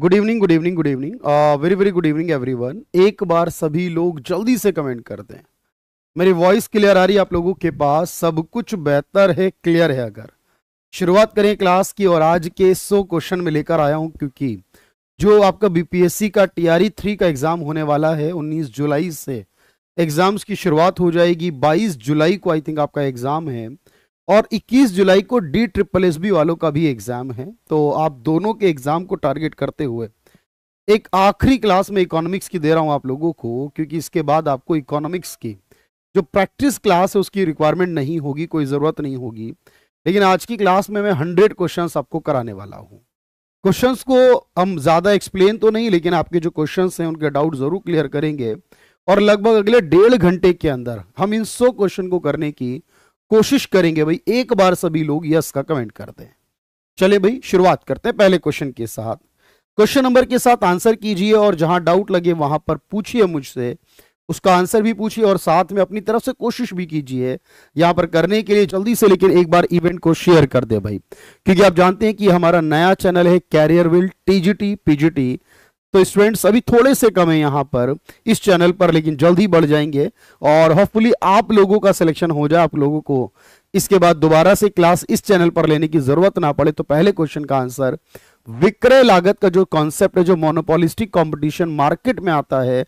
Good evening good evening good evening very very good evening everyone एक बार सभी लोग जल्दी से कमेंट कर दें मेरी वॉइस क्लियर आ रही है आप लोगों के पास सब कुछ बेहतर है क्लियर है अगर शुरुआत करें क्लास की और आज के सो क्वेश्चन में लेकर आया हूं क्योंकि जो आपका बीपीएससी का टीआरई थ्री e का एग्जाम होने वाला है उन्नीस जुलाई से एग्जाम्स की शुरुआत हो जाएगी बाईस जुलाई को आई थिंक आपका एग्जाम है और 21 जुलाई को डी ट्रिपल एस बी वालों का भी एग्ज़ाम है तो आप दोनों के एग्ज़ाम को टारगेट करते हुए एक आखिरी क्लास में इकोनॉमिक्स की दे रहा हूं आप लोगों को क्योंकि इसके बाद आपको इकोनॉमिक्स की जो प्रैक्टिस क्लास है उसकी रिक्वायरमेंट नहीं होगी कोई ज़रूरत नहीं होगी लेकिन आज की क्लास में मैं हंड्रेड क्वेश्चन आपको कराने वाला हूँ क्वेश्चन को हम ज़्यादा एक्सप्लेन तो नहीं लेकिन आपके जो क्वेश्चन हैं उनके डाउट ज़रूर क्लियर करेंगे और लगभग अगले डेढ़ घंटे के अंदर हम इन सौ क्वेश्चन को करने की कोशिश करेंगे भाई एक बार सभी लोग यस का कमेंट कर दें चले भाई शुरुआत करते हैं पहले क्वेश्चन के साथ क्वेश्चन नंबर के साथ आंसर कीजिए और जहां डाउट लगे वहां पर पूछिए मुझसे उसका आंसर भी पूछिए और साथ में अपनी तरफ से कोशिश भी कीजिए यहां पर करने के लिए जल्दी से लेकिन एक बार इवेंट को शेयर कर दे भाई क्योंकि आप जानते हैं कि हमारा नया चैनल है कैरियर विल टीजीटी पीजीटी तो स्टूडेंट्स अभी थोड़े से कम है यहाँ पर इस चैनल पर लेकिन जल्द ही बढ़ जाएंगे और होपफुली आप लोगों का सिलेक्शन हो जाए आप लोगों को इसके बाद दोबारा से क्लास इस चैनल पर लेने की जरूरत ना पड़े तो पहले क्वेश्चन का आंसर विक्रय लागत का जो कॉन्सेप्ट है जो मोनोपोलिस्टिक कंपटीशन मार्केट में आता है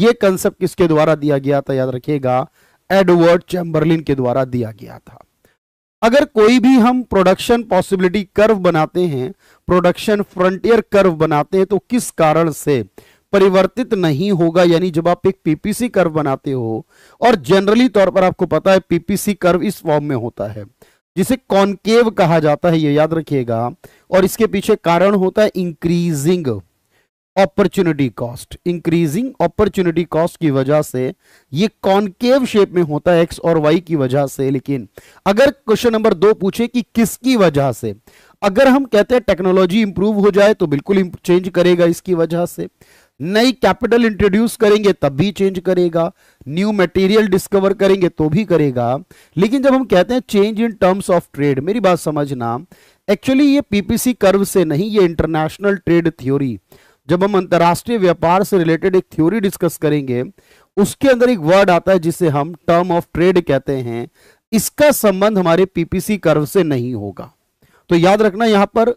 ये कंसेप्ट किसके द्वारा दिया गया था याद रखिएगा एडवर्ड चैम्बरलिन के द्वारा दिया गया था अगर कोई भी हम प्रोडक्शन पॉसिबिलिटी कर्व बनाते हैं प्रोडक्शन फ्रंटियर कर्व बनाते हैं तो किस कारण से परिवर्तित नहीं होगा यानी जब आप एक पीपीसी कर्व बनाते हो और जनरली तौर पर आपको पता है पीपीसी कर्व इस फॉर्म में होता है जिसे कॉन्केव कहा जाता है ये याद रखिएगा और इसके पीछे कारण होता है increasing opportunity cost increasing opportunity cost की वजह से ये कॉनकेव शेप में होता है एक्स और वाई की वजह से लेकिन अगर क्वेश्चन नंबर दो पूछे कि किसकी वजह से अगर हम कहते हैं टेक्नोलॉजी इंप्रूव हो जाए तो बिल्कुल चेंज करेगा इसकी वजह से नई कैपिटल इंट्रोड्यूस करेंगे तब भी चेंज करेगा न्यू मटेरियल डिस्कवर करेंगे तो भी करेगा लेकिन जब हम कहते हैं change in terms of trade मेरी बात समझना एक्चुअली ये पीपीसी कर्व से नहीं ये इंटरनेशनल ट्रेड थ्योरी जब हम अंतरराष्ट्रीय व्यापार से रिलेटेड एक थ्योरी डिस्कस करेंगे उसके अंदर एक वर्ड आता है जिसे हम टर्म ऑफ ट्रेड कहते हैं इसका संबंध हमारे पीपीसी कर्व से नहीं होगा तो याद रखना यहां पर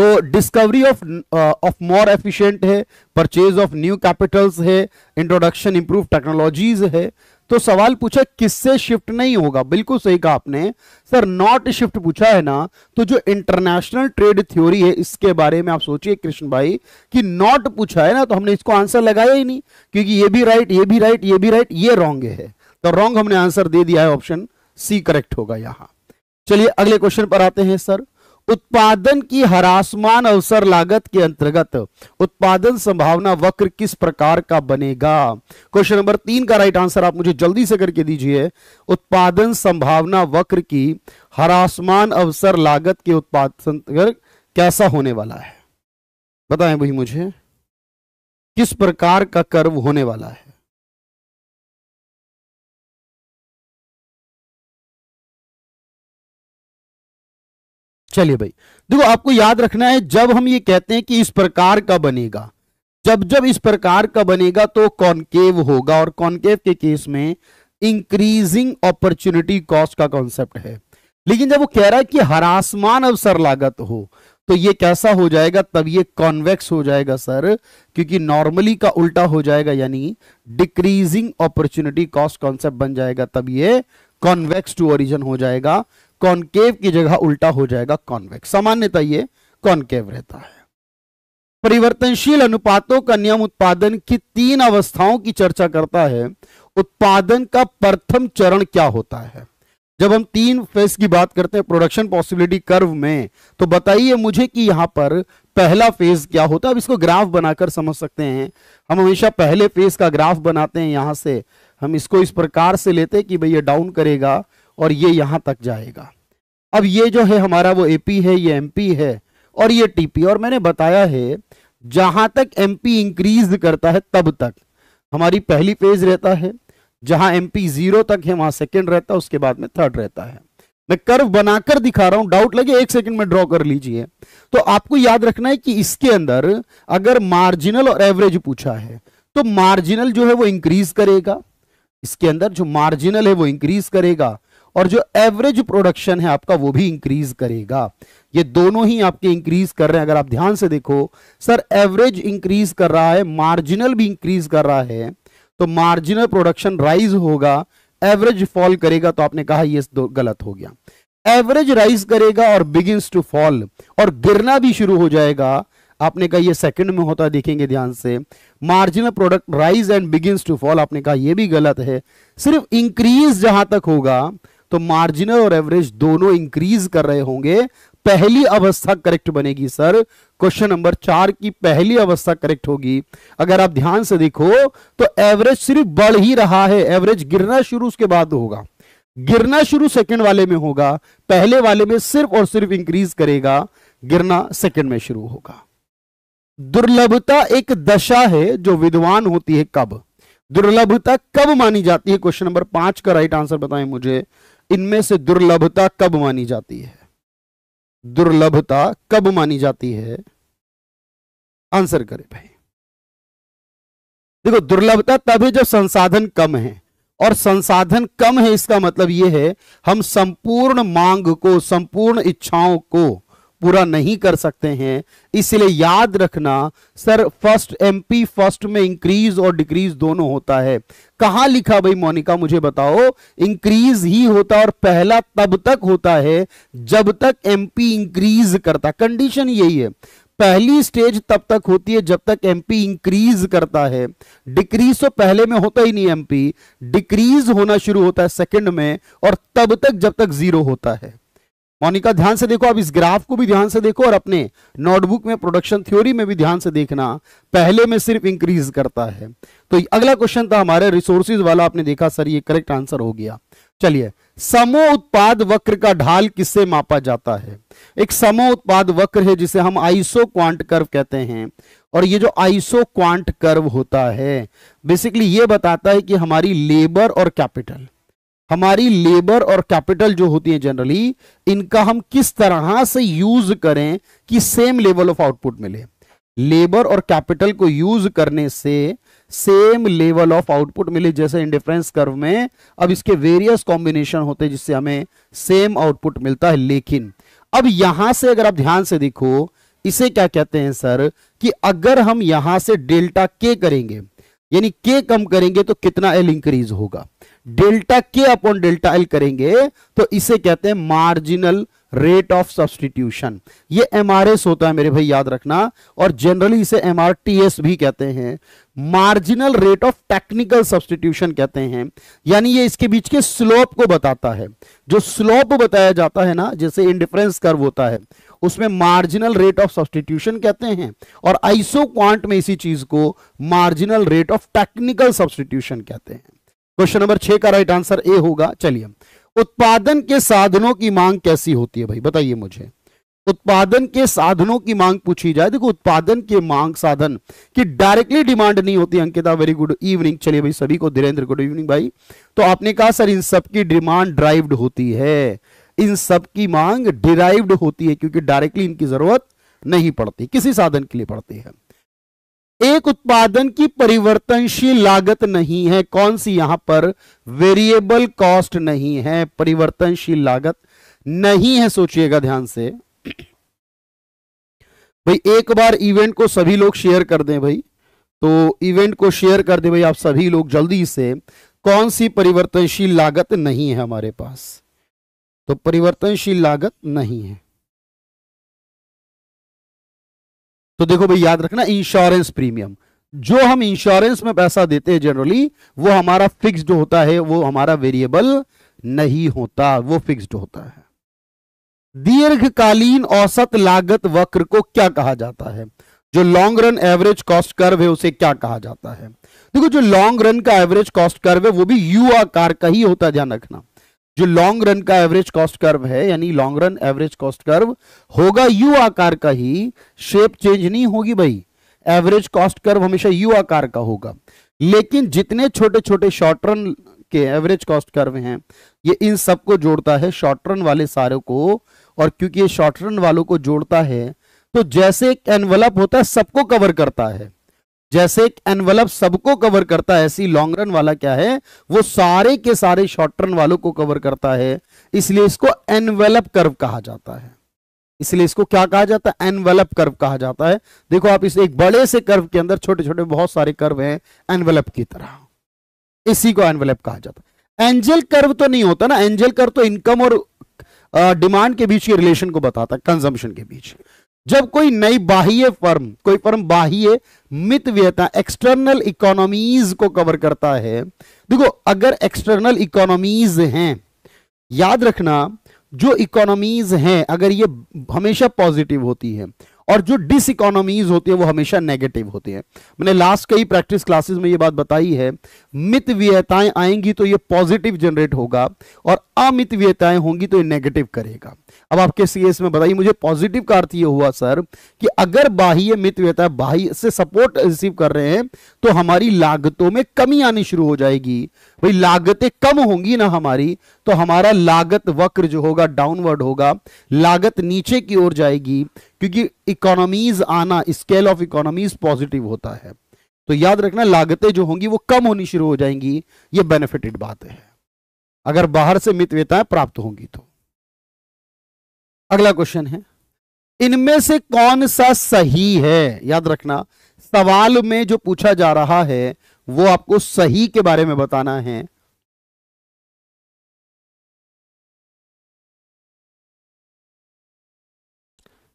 तो discovery of of more efficient है परचेज ऑफ न्यू कैपिटल्स है इंट्रोडक्शन इंप्रूव टेक्नोलॉजीज है तो सवाल पूछा किससे शिफ्ट नहीं होगा बिल्कुल सही कहा आपने सर नॉट शिफ्ट पूछा है ना तो जो इंटरनेशनल ट्रेड थ्योरी है इसके बारे में आप सोचिए कृष्ण भाई कि नॉट पूछा है ना तो हमने इसको आंसर लगाया ही नहीं क्योंकि ये भी राइट ये भी राइट ये भी राइट ये रॉन्ग है तो रॉन्ग हमने आंसर दे दिया है ऑप्शन सी करेक्ट होगा यहां चलिए अगले क्वेश्चन पर आते हैं सर उत्पादन की हरासमान अवसर लागत के अंतर्गत उत्पादन संभावना वक्र किस प्रकार का बनेगा क्वेश्चन नंबर तीन का राइट आंसर आप मुझे जल्दी से करके दीजिए उत्पादन संभावना वक्र की हरासमान अवसर लागत के उत्पादन कैसा होने वाला है बताएं वही मुझे किस प्रकार का कर्व होने वाला है चलिए भाई देखो आपको याद रखना है जब हम ये कहते हैं कि इस प्रकार का बनेगा जब जब इस प्रकार का बनेगा तो कॉन्केव होगा और कॉनकेव के केस में इंक्रीजिंग अपॉर्चुनिटी कॉस्ट का कॉन्सेप्ट है लेकिन जब वो कह रहा है कि हरासमान अवसर लागत हो तो ये कैसा हो जाएगा तब ये कॉन्वेक्स हो जाएगा सर क्योंकि नॉर्मली का उल्टा हो जाएगा यानी डिक्रीजिंग अपॉर्चुनिटी कॉस्ट कॉन्सेप्ट बन जाएगा तब ये कॉन्वेक्स टू ओरिजन हो जाएगा कॉनकेव की जगह उल्टा हो जाएगा कॉन्वेक्स सामान्यतः ये कॉनकेव रहता है परिवर्तनशील अनुपातों का नियम उत्पादन की तीन अवस्थाओं की चर्चा करता है उत्पादन का प्रथम चरण क्या होता है जब हम तीन फेज की बात करते हैं प्रोडक्शन पॉसिबिलिटी कर्व में तो बताइए मुझे कि यहां पर पहला फेज क्या होता है अब इसको ग्राफ बनाकर समझ सकते हैं हम हमेशा पहले फेज का ग्राफ बनाते हैं यहां से हम इसको इस प्रकार से लेते हैं कि भैया डाउन करेगा और ये यहां तक जाएगा अब ये जो है हमारा वो एपी है ये एमपी है और ये टीपी और मैंने बताया है जहां तक एमपी इंक्रीज करता है तब तक हमारी पहली फेज रहता है जहां एमपी जीरो तक है वहां सेकेंड रहता है उसके बाद में थर्ड रहता है मैं कर्व बनाकर दिखा रहा हूं डाउट लगे एक सेकंड में ड्रॉ कर लीजिए तो आपको याद रखना है कि इसके अंदर अगर मार्जिनल और एवरेज पूछा है तो मार्जिनल जो है वो इंक्रीज करेगा इसके अंदर जो मार्जिनल है वो इंक्रीज करेगा और जो एवरेज प्रोडक्शन है आपका वो भी इंक्रीज करेगा ये दोनों ही आपके इंक्रीज कर रहे हैं अगर आप ध्यान से देखो सर एवरेज इंक्रीज कर रहा है मार्जिनल भी इंक्रीज कर रहा है तो मार्जिनल प्रोडक्शन राइज होगा एवरेज फॉल करेगा तो आपने कहा ये गलत हो गया एवरेज राइज करेगा और बिगिंस टू फॉल और गिरना भी शुरू हो जाएगा आपने कहा ये सेकंड में होता देखेंगे ध्यान से marginal product rise and begins to fall आपने कहा ये भी गलत है सिर्फ इंक्रीज जहां तक होगा तो मार्जिनल और एवरेज दोनों इंक्रीज कर रहे होंगे पहली अवस्था करेक्ट बनेगी सर क्वेश्चन नंबर चार की पहली अवस्था करेक्ट होगी अगर आप ध्यान से देखो तो एवरेज सिर्फ बढ़ ही रहा है एवरेज गिरना शुरू उसके बाद होगा गिरना शुरू सेकंड वाले में होगा पहले वाले में सिर्फ और सिर्फ इंक्रीज करेगा गिरना सेकंड में शुरू होगा दुर्लभता एक दशा है जो विद्वान होती है कब दुर्लभता कब मानी जाती है क्वेश्चन नंबर पांच का राइट आंसर बताएं मुझे इनमें से दुर्लभता कब मानी जाती है दुर्लभता कब मानी जाती है आंसर करें भाई देखो दुर्लभता तब है जब संसाधन कम है और संसाधन कम है इसका मतलब यह है हम संपूर्ण मांग को संपूर्ण इच्छाओं को पूरा नहीं कर सकते हैं इसलिए याद रखना सर फर्स्ट एमपी फर्स्ट में इंक्रीज और डिक्रीज दोनों होता है कहां लिखा भाई मोनिका मुझे बताओ इंक्रीज ही होता और पहला तब तक होता है जब तक एमपी इंक्रीज करता कंडीशन यही है पहली स्टेज तब तक होती है जब तक एमपी इंक्रीज करता है डिक्रीज तो पहले में होता ही नहीं एमपी डिक्रीज होना शुरू होता है सेकंड में और तब तक जब तक जीरो होता है ऑनिका ध्यान से देखो अब इस ग्राफ को भी ध्यान से देखो और अपने नोटबुक में प्रोडक्शन थ्योरी में भी ध्यान से देखना पहले में सिर्फ इंक्रीज करता है तो अगला क्वेश्चन था हमारे रिसोर्सिस वाला आपने देखा सर ये करेक्ट आंसर हो गया चलिए समो उत्पाद वक्र का ढाल किससे मापा जाता है एक समो उत्पाद वक्र है जिसे हम आइसो क्वांट कर्व कहते हैं और ये जो आइसो क्वांट कर्व होता है बेसिकली ये बताता है कि हमारी लेबर और कैपिटल हमारी लेबर और कैपिटल जो होती है जनरली इनका हम किस तरह से यूज करें कि सेम लेवल ऑफ आउटपुट मिले लेबर और कैपिटल को यूज करने से सेम लेवल ऑफ आउटपुट मिले जैसे इंडिफरेंस कर्व में अब इसके वेरियस कॉम्बिनेशन होते हैं जिससे हमें सेम आउटपुट मिलता है लेकिन अब यहां से अगर आप ध्यान से देखो इसे क्या कहते हैं सर कि अगर हम यहां से डेल्टा के करेंगे यानी के कम करेंगे तो कितना एल इंक्रीज होगा डेल्टा के अपॉन डेल्टा एल करेंगे तो इसे कहते हैं मार्जिनल रेट ऑफ सब्सटीट्यूशन ये एम होता है मेरे भाई याद रखना और जनरली इसे एम भी कहते हैं marginal rate of technical substitution कहते हैं यानी ये इसके बीच के स्लोप को बताता है जो स्लोप बताया जाता है ना जैसे इंडिफरेंस कर्व होता है उसमें मार्जिनल रेट ऑफ सब्सटीट्यूशन कहते हैं और आइसो क्वांट में इसी चीज को marginal rate of technical substitution कहते हैं क्वेश्चन नंबर छह का राइट आंसर ए होगा चलिए उत्पादन के साधनों की मांग कैसी होती है भाई बताइए मुझे उत्पादन के साधनों की मांग पूछी जाए देखो उत्पादन के मांग साधन की डायरेक्टली डिमांड नहीं होती अंकिता वेरी गुड इवनिंग चलिए भाई सभी को धीरेन्द्र गुड इवनिंग भाई तो आपने कहा सर इन सब की डिमांड ड्राइव्ड होती है इन सब की मांग डिराइव्ड होती है क्योंकि डायरेक्टली इनकी जरूरत नहीं पड़ती किसी साधन के लिए पड़ती है एक उत्पादन की परिवर्तनशील लागत नहीं है कौन सी यहां पर वेरिएबल कॉस्ट नहीं है परिवर्तनशील लागत नहीं है सोचिएगा ध्यान से भाई एक बार इवेंट को सभी लोग शेयर कर दें भाई तो इवेंट को शेयर कर दें भाई आप सभी लोग जल्दी से कौन सी परिवर्तनशील लागत नहीं है हमारे पास तो परिवर्तनशील लागत नहीं है तो देखो भाई याद रखना इंश्योरेंस प्रीमियम जो हम इंश्योरेंस में पैसा देते हैं जनरली वो हमारा फिक्स्ड होता है वो हमारा वेरिएबल नहीं होता वो फिक्स्ड होता है दीर्घकालीन औसत लागत वक्र को क्या कहा जाता है जो long run average cost curve है उसे क्या कहा जाता है देखो जो लॉन्ग रन का एवरेज कॉस्ट कर्व है वो भी यू आकार का ही होता है ध्यान रखना जो लॉन्ग रन का एवरेज कॉस्ट कर्व है यानी long run average cost curve होगा यू आकार का ही शेप चेंज नहीं होगी भाई एवरेज कॉस्ट कर्व हमेशा यू आकार का होगा लेकिन जितने छोटे छोटे शॉर्ट रन के एवरेज कॉस्ट कर्व हैं ये इन सब को जोड़ता है शॉर्ट रन वाले सारे को और क्योंकि ये शॉर्ट रन वालों को जोड़ता है तो जैसे एक एनवलप होता है सबको कवर करता है जैसे एक एनवलप सबको कवर करता है ऐसी लॉन्ग रन वाला क्या है वो सारे के सारे शॉर्ट रन वालों को कवर करता है इसलिए इसको एनवेलप कर्व कहा जाता है इसलिए इसको क्या कहा जाता है एनवेलप कर्व कहा जाता है देखो आप इस एक बड़े से कर्व के अंदर छोटे छोटे बहुत सारे कर्व हैं एनवेलप की तरह इसी को एनवेलप कहा जाता है एंजल कर्व तो नहीं होता ना एंजल कर्व तो इनकम और डिमांड के बीच के रिलेशन को बताता है कंजम्पशन के बीच जब कोई नई बाह्य फर्म कोई फर्म बाह्य मित व्यता एक्सटर्नल इकोनॉमीज को कवर करता है देखो अगर एक्सटर्नल इकोनॉमीज हैं याद रखना जो इकोनॉमीज हैं अगर ये हमेशा पॉजिटिव होती है और जो डिस इकोनॉमीज होती है वो हमेशा नेगेटिव होती है मैंने लास्ट कई प्रैक्टिस क्लासेस में ये बात बताई है मित व्ययताएं आएंगी तो ये पॉजिटिव जनरेट होगा और अमित व्ययताएं होंगी तो ये नेगेटिव करेगा अब आपके सीएस में बताइए मुझे पॉजिटिव का अर्थ ये हुआ सर कि अगर बाह्य मित व्ययता बाह्य से सपोर्ट रिसीव कर रहे हैं तो हमारी लागतों में कमी आनी शुरू हो जाएगी भाई लागतें कम होंगी ना हमारी तो हमारा लागत वक्र जो होगा डाउनवर्ड होगा लागत नीचे की ओर जाएगी क्योंकि इकोनॉमीज आना स्केल ऑफ इकोनॉमीज पॉजिटिव होता है तो याद रखना लागतें जो होंगी वो कम होनी शुरू हो जाएंगी ये बेनिफिटेड बात है अगर बाहर से मितव्यताएं प्राप्त होंगी तो अगला क्वेश्चन है इनमें से कौन सा सही है याद रखना सवाल में जो पूछा जा रहा है वो आपको सही के बारे में बताना है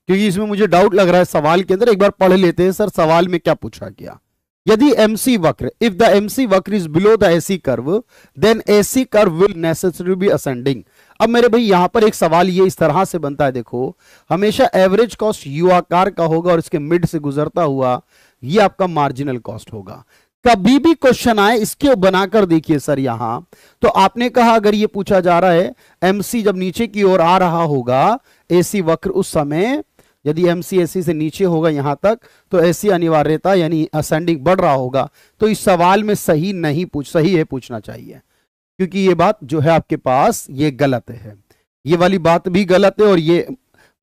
क्योंकि इसमें मुझे डाउट लग रहा है सवाल के अंदर एक बार पढ़ लेते हैं सर सवाल में क्या पूछा गया यदि एमसी वक्र इफ द एमसी वक्र is below the AC curve then AC curve will necessary be ascending अब मेरे भाई यहां पर एक सवाल ये इस तरह से बनता है देखो हमेशा एवरेज कॉस्ट यू आकार का होगा और इसके मिड से गुजरता हुआ ये आपका मार्जिनल कॉस्ट होगा कभी भी क्वेश्चन आए इसके बनाकर देखिए सर यहां तो आपने कहा अगर ये पूछा जा रहा है एमसी जब नीचे की ओर आ रहा होगा एसी वक्र उस समय यदि एमसी एसी से नीचे होगा यहां तक तो ऐसी अनिवार्यता यानी असेंडिंग बढ़ रहा होगा तो इस सवाल में सही नहीं पूछ सही है पूछना चाहिए क्योंकि ये बात जो है आपके पास ये गलत है ये वाली बात भी गलत है और ये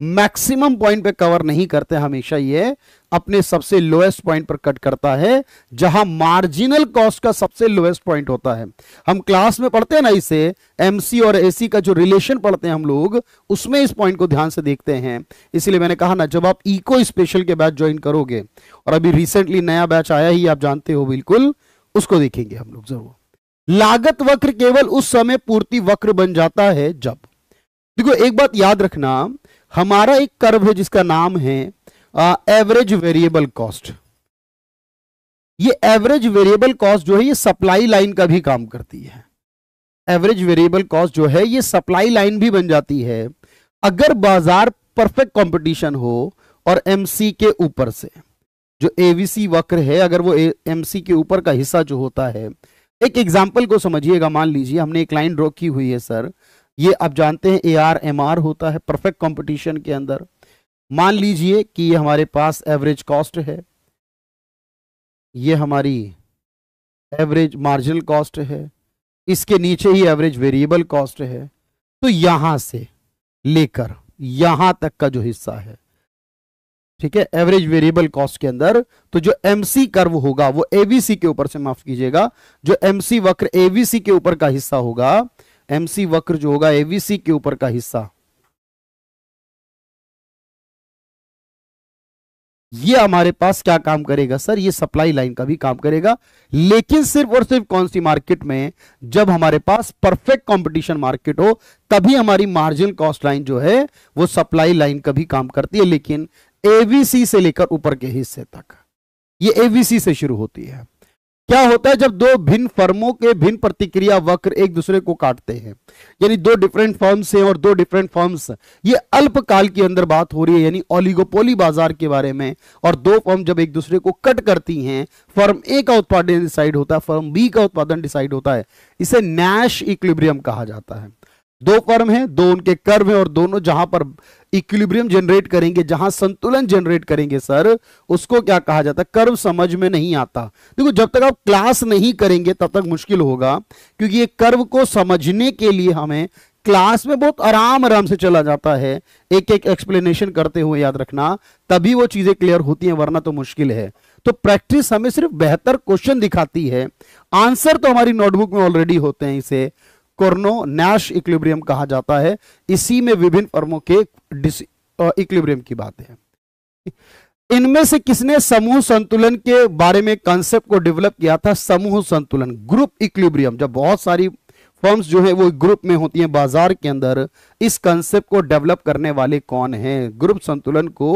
मैक्सिमम पॉइंट पे कवर नहीं करते हमेशा ये अपने सबसे लोएस्ट पॉइंट पर कट करता है जहां मार्जिनल कॉस्ट का सबसे लोएस्ट पॉइंट होता है हम क्लास में पढ़ते हैं ना इसे एमसी और एसी का जो रिलेशन पढ़ते हैं हम लोग उसमें इस पॉइंट को ध्यान से देखते हैं इसलिए मैंने कहा ना जब आप इको स्पेशल के बैच ज्वाइन करोगे और अभी रिसेंटली नया बैच आया ही आप जानते हो बिल्कुल उसको देखेंगे हम लोग जरूर लागत वक्र केवल उस समय पूर्ति वक्र बन जाता है जब देखो एक बात याद रखना हमारा एक कर्व है जिसका नाम है एवरेज वेरिएबल कॉस्ट ये एवरेज वेरिएबल कॉस्ट जो है ये सप्लाई लाइन का भी काम करती है एवरेज वेरिएबल कॉस्ट जो है ये सप्लाई लाइन भी बन जाती है अगर बाजार परफेक्ट कंपटीशन हो और एमसी के ऊपर से जो एवीसी वक्र है अगर वो एमसी के ऊपर का हिस्सा जो होता है एक एग्जाम्पल को समझिएगा मान लीजिए हमने एक लाइन ड्रॉ की हुई है सर ये आप जानते हैं ए आर एम आर होता है परफेक्ट कंपटीशन के अंदर मान लीजिए कि ये हमारे पास एवरेज कॉस्ट है ये हमारी एवरेज मार्जिनल कॉस्ट है इसके नीचे ही एवरेज वेरिएबल कॉस्ट है तो यहां से लेकर यहां तक का जो हिस्सा है ठीक है एवरेज वेरिएबल कॉस्ट के अंदर तो जो एमसी कर्व होगा वो एवीसी के ऊपर से माफ कीजिएगा जो एमसी वक्र एवीसी के ऊपर का हिस्सा होगा एमसी वक्र जो होगा एवीसी के ऊपर का हिस्सा ये हमारे पास क्या काम करेगा सर ये सप्लाई लाइन का भी काम करेगा लेकिन सिर्फ और सिर्फ कौन सी मार्केट में जब हमारे पास परफेक्ट कंपटीशन मार्केट हो तभी हमारी मार्जिन कॉस्ट लाइन जो है वो सप्लाई लाइन का भी काम करती है लेकिन एवीसी से लेकर ऊपर के हिस्से तक ये एवीसी से शुरू होती है क्या होता है जब दो भिन्न फर्मों के भिन्न प्रतिक्रिया वक्र एक दूसरे को काटते हैं यानी दो डिफरेंट फर्म्स हैं और दो डिफरेंट फर्म्स ये अल्पकाल के अंदर बात हो रही है यानी ओलिगोपोली बाजार के बारे में और दो फर्म जब एक दूसरे को कट करती हैं फर्म ए का उत्पादन डिसाइड होता है फर्म बी का उत्पादन डिसाइड होता है इसे नैश इक्लिब्रियम कहा जाता है दो फर्म है दो उनके कर्व है और दोनों जहां पर इक्विलिब्रियम जनरेट करेंगे जहां संतुलन जनरेट करेंगे सर उसको क्या कहा जाता है कर्व समझ में नहीं आता देखो जब तक आप क्लास नहीं करेंगे तब तक मुश्किल होगा क्योंकि ये कर्व को समझने के लिए हमें क्लास में बहुत आराम आराम से चला जाता है एक एक एक्सप्लेनेशन करते हुए याद रखना तभी वो चीज़ें क्लियर होती हैं वरना तो मुश्किल है तो प्रैक्टिस हमें सिर्फ बेहतर क्वेश्चन दिखाती है आंसर तो हमारी नोटबुक में ऑलरेडी होते हैं इसे कोर्नो नैश इक्विलिब्रियम कहा जाता है इसी में विभिन्न फर्मों के इक्विलिब्रियम की बात है इनमें से किसने समूह संतुलन के बारे में कॉन्सेप्ट को डेवलप किया था समूह संतुलन ग्रुप इक्विब्रियम जब बहुत सारी फर्म्स जो है वो ग्रुप में होती हैं बाजार के अंदर इस कंसेप्ट को डेवलप करने वाले कौन हैं ग्रुप संतुलन को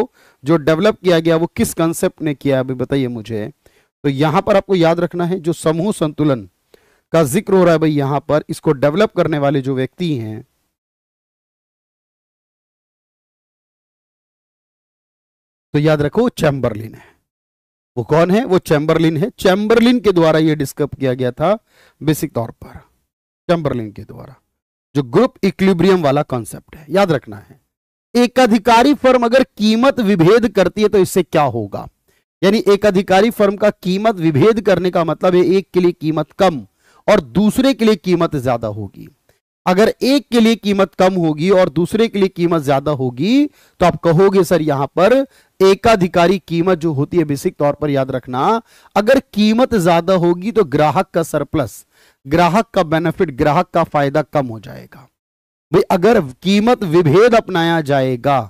जो डेवलप किया गया वो किस कंसेप्ट ने किया अभी बताइए मुझे तो यहां पर आपको याद रखना है जो समूह संतुलन का जिक्र हो रहा है भाई यहां पर इसको डेवलप करने वाले जो व्यक्ति हैं तो याद रखो चैम्बरलिन है वो कौन है वो चैम्बरलिन है चैम्बरलिन के द्वारा ये डिस्कस किया गया था बेसिक तौर पर चैम्बरलिन के द्वारा जो ग्रुप इक्विलिब्रियम वाला कॉन्सेप्ट है याद रखना है एकाधिकारी फर्म अगर कीमत विभेद करती है तो इससे क्या होगा यानी एकाधिकारी फर्म का कीमत विभेद करने का मतलब है एक के लिए कीमत कम और दूसरे के लिए कीमत ज्यादा होगी अगर एक के लिए कीमत कम होगी और दूसरे के लिए कीमत ज्यादा होगी तो आप कहोगे सर यहां पर एकाधिकारी कीमत जो होती है बेसिक तौर पर याद रखना अगर कीमत ज्यादा होगी तो ग्राहक का सरप्लस ग्राहक का बेनिफिट ग्राहक का फायदा कम हो जाएगा भाई अगर कीमत विभेद अपनाया जाएगा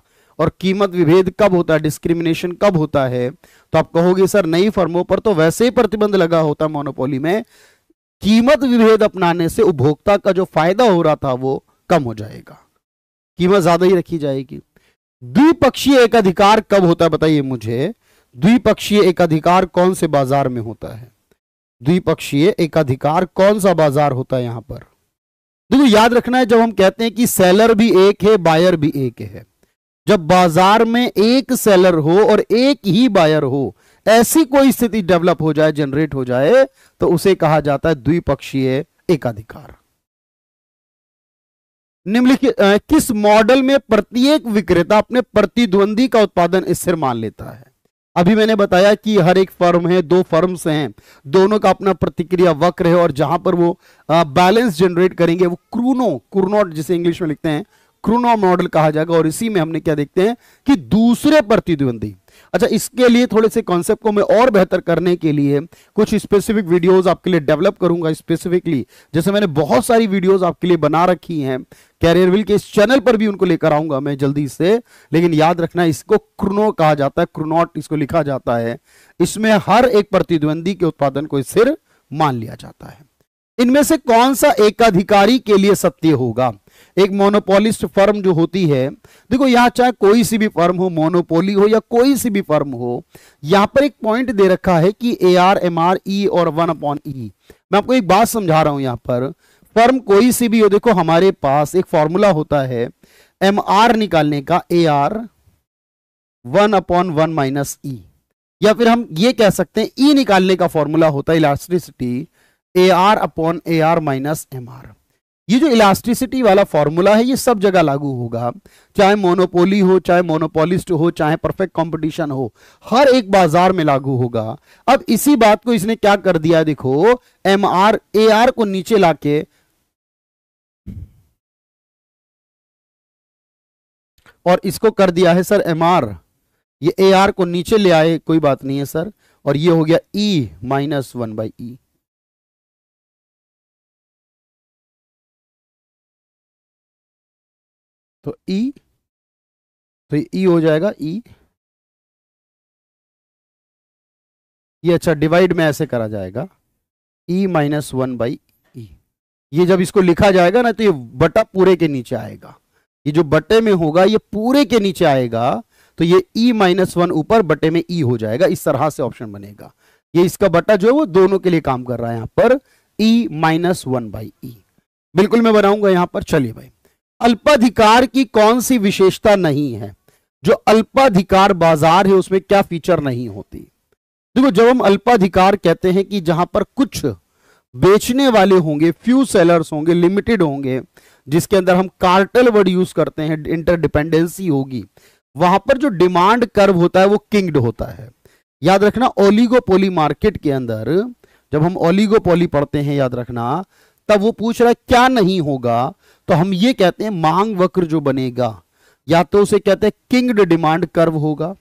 और कीमत विभेद कब होता है डिस्क्रिमिनेशन कब होता है तो आप कहोगे सर नई फर्मों पर तो वैसे ही प्रतिबंध लगा होता है मोनोपोली में कीमत विभेद अपनाने से उपभोक्ता का जो फायदा हो रहा था वो कम हो जाएगा कीमत ज्यादा ही रखी जाएगी द्विपक्षीय एकाधिकार कब होता है बताइए मुझे द्विपक्षीय एकाधिकार कौन से बाजार में होता है द्विपक्षीय एकाधिकार कौन सा बाजार होता है यहां पर देखो याद रखना है जब हम कहते हैं कि सेलर भी एक है बायर भी एक है जब बाजार में एक सेलर हो और एक ही बायर हो ऐसी कोई स्थिति डेवलप हो जाए जनरेट हो जाए तो उसे कहा जाता है द्विपक्षीय एकाधिकार निम्नलिखित किस मॉडल में प्रत्येक विक्रेता अपने प्रतिद्वंदी का उत्पादन स्थिर मान लेता है अभी मैंने बताया कि हर एक फर्म है दो फर्म्स हैं दोनों का अपना प्रतिक्रिया वक्र है और जहां पर वो बैलेंस जनरेट करेंगे वो क्रूनो क्रूनोट जिसे इंग्लिश में लिखते हैं क्रूनो मॉडल कहा जाएगा और इसी में हमने क्या देखते हैं कि दूसरे प्रतिद्वंदी अच्छा इसके लिए थोड़े से कॉन्सेप्ट को मैं और बेहतर करने के लिए कुछ स्पेसिफिक वीडियोस आपके लिए डेवलप करूंगा स्पेसिफिकली जैसे मैंने बहुत सारी वीडियोस आपके लिए बना रखी हैं कैरियर विल के इस चैनल पर भी उनको लेकर आऊंगा मैं जल्दी से लेकिन याद रखना इसको क्रुनो कहा जाता है क्रुनोट इसको लिखा जाता है इसमें हर एक प्रतिद्वंदी के उत्पादन को सिर मान लिया जाता है इनमें से कौन सा एकाधिकारी के लिए सत्य होगा एक मोनोपोलिस्ट फर्म जो होती है देखो यहां चाहे कोई सी भी फर्म हो मोनोपोली हो या कोई सी भी फर्म हो यहां पर एक पॉइंट दे रखा है कि A R M R E और वन अपॉन ई मैं आपको एक बात समझा रहा हूं यहां पर फर्म कोई सी भी हो देखो हमारे पास एक फॉर्मूला होता है एम आर निकालने का A R one upon one minus E या फिर हम ये कह सकते हैं ई e निकालने का फॉर्मूला होता है elasticity A R upon A R minus M R ये जो इलास्टिसिटी वाला फॉर्मूला है ये सब जगह लागू होगा चाहे मोनोपोली हो चाहे मोनोपोलिस्ट हो चाहे परफेक्ट कंपटीशन हो हर एक बाजार में लागू होगा अब इसी बात को इसने क्या कर दिया देखो एम आर ए आर को नीचे लाके और इसको कर दिया है सर एम आर ये ए आर को नीचे ले आए कोई बात नहीं है सर और ये हो गया E minus one by E तो ई e, तो ई e हो जाएगा ई e। ये अच्छा डिवाइड में ऐसे करा जाएगा E minus one by E ये जब इसको लिखा जाएगा ना तो ये बटा पूरे के नीचे आएगा ये जो बटे में होगा ये पूरे के नीचे आएगा तो ये ई माइनस वन ऊपर बटे में ई हो जाएगा इस तरह से ऑप्शन बनेगा ये इसका बटा जो है वो दोनों के लिए काम कर रहा है यहां पर E minus one by E बिल्कुल मैं बनाऊंगा यहां पर चलिए भाई अल्पाधिकार की कौन सी विशेषता नहीं है जो अल्पाधिकार बाजार है उसमें क्या फीचर नहीं होती देखो जब हम अल्पाधिकार कहते हैं कि जहां पर कुछ बेचने वाले होंगे फ्यू सेलर्स होंगे लिमिटेड होंगे जिसके अंदर हम कार्टल वर्ड यूज करते हैं इंटरडिपेंडेंसी होगी वहां पर जो डिमांड कर्व होता है वो किंग्ड होता है याद रखना ओलीगोपोली मार्केट के अंदर जब हम ओलीगोपोली पढ़ते हैं याद रखना तब वो पूछ रहा है क्या नहीं होगा तो हम ये कहते हैं मांग वक्र जो बनेगा या तो उसे कहते हैं किंगड डिमांड कर्व होगा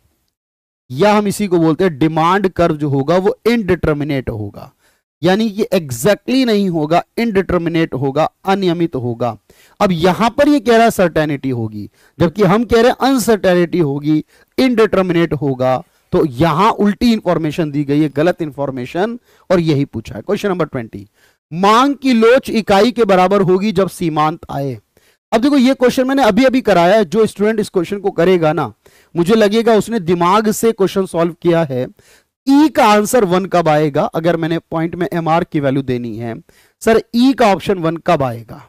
या हम इसी को बोलते हैं डिमांड कर्व जो होगा वो इनडिटर्मिनेट होगा यानी कि एग्जैक्टली नहीं होगा इनडिटर्मिनेट होगा अनियमित होगा अब यहां पर ये कह रहा है सर्टेनिटी होगी जबकि हम कह रहे हैं अनसर्टेनिटी होगी इनडिटर्मिनेट होगा तो यहां उल्टी इंफॉर्मेशन दी गई है गलत इंफॉर्मेशन और यही पूछा है क्वेश्चन नंबर ट्वेंटी मांग की लोच इकाई के बराबर होगी जब सीमांत आए अब देखो ये क्वेश्चन मैंने अभी अभी कराया है जो स्टूडेंट इस क्वेश्चन को करेगा ना मुझे लगेगा उसने दिमाग से क्वेश्चन सॉल्व किया है ई e का आंसर वन कब आएगा अगर मैंने पॉइंट में एम आर की वैल्यू देनी है सर ई e का ऑप्शन वन कब आएगा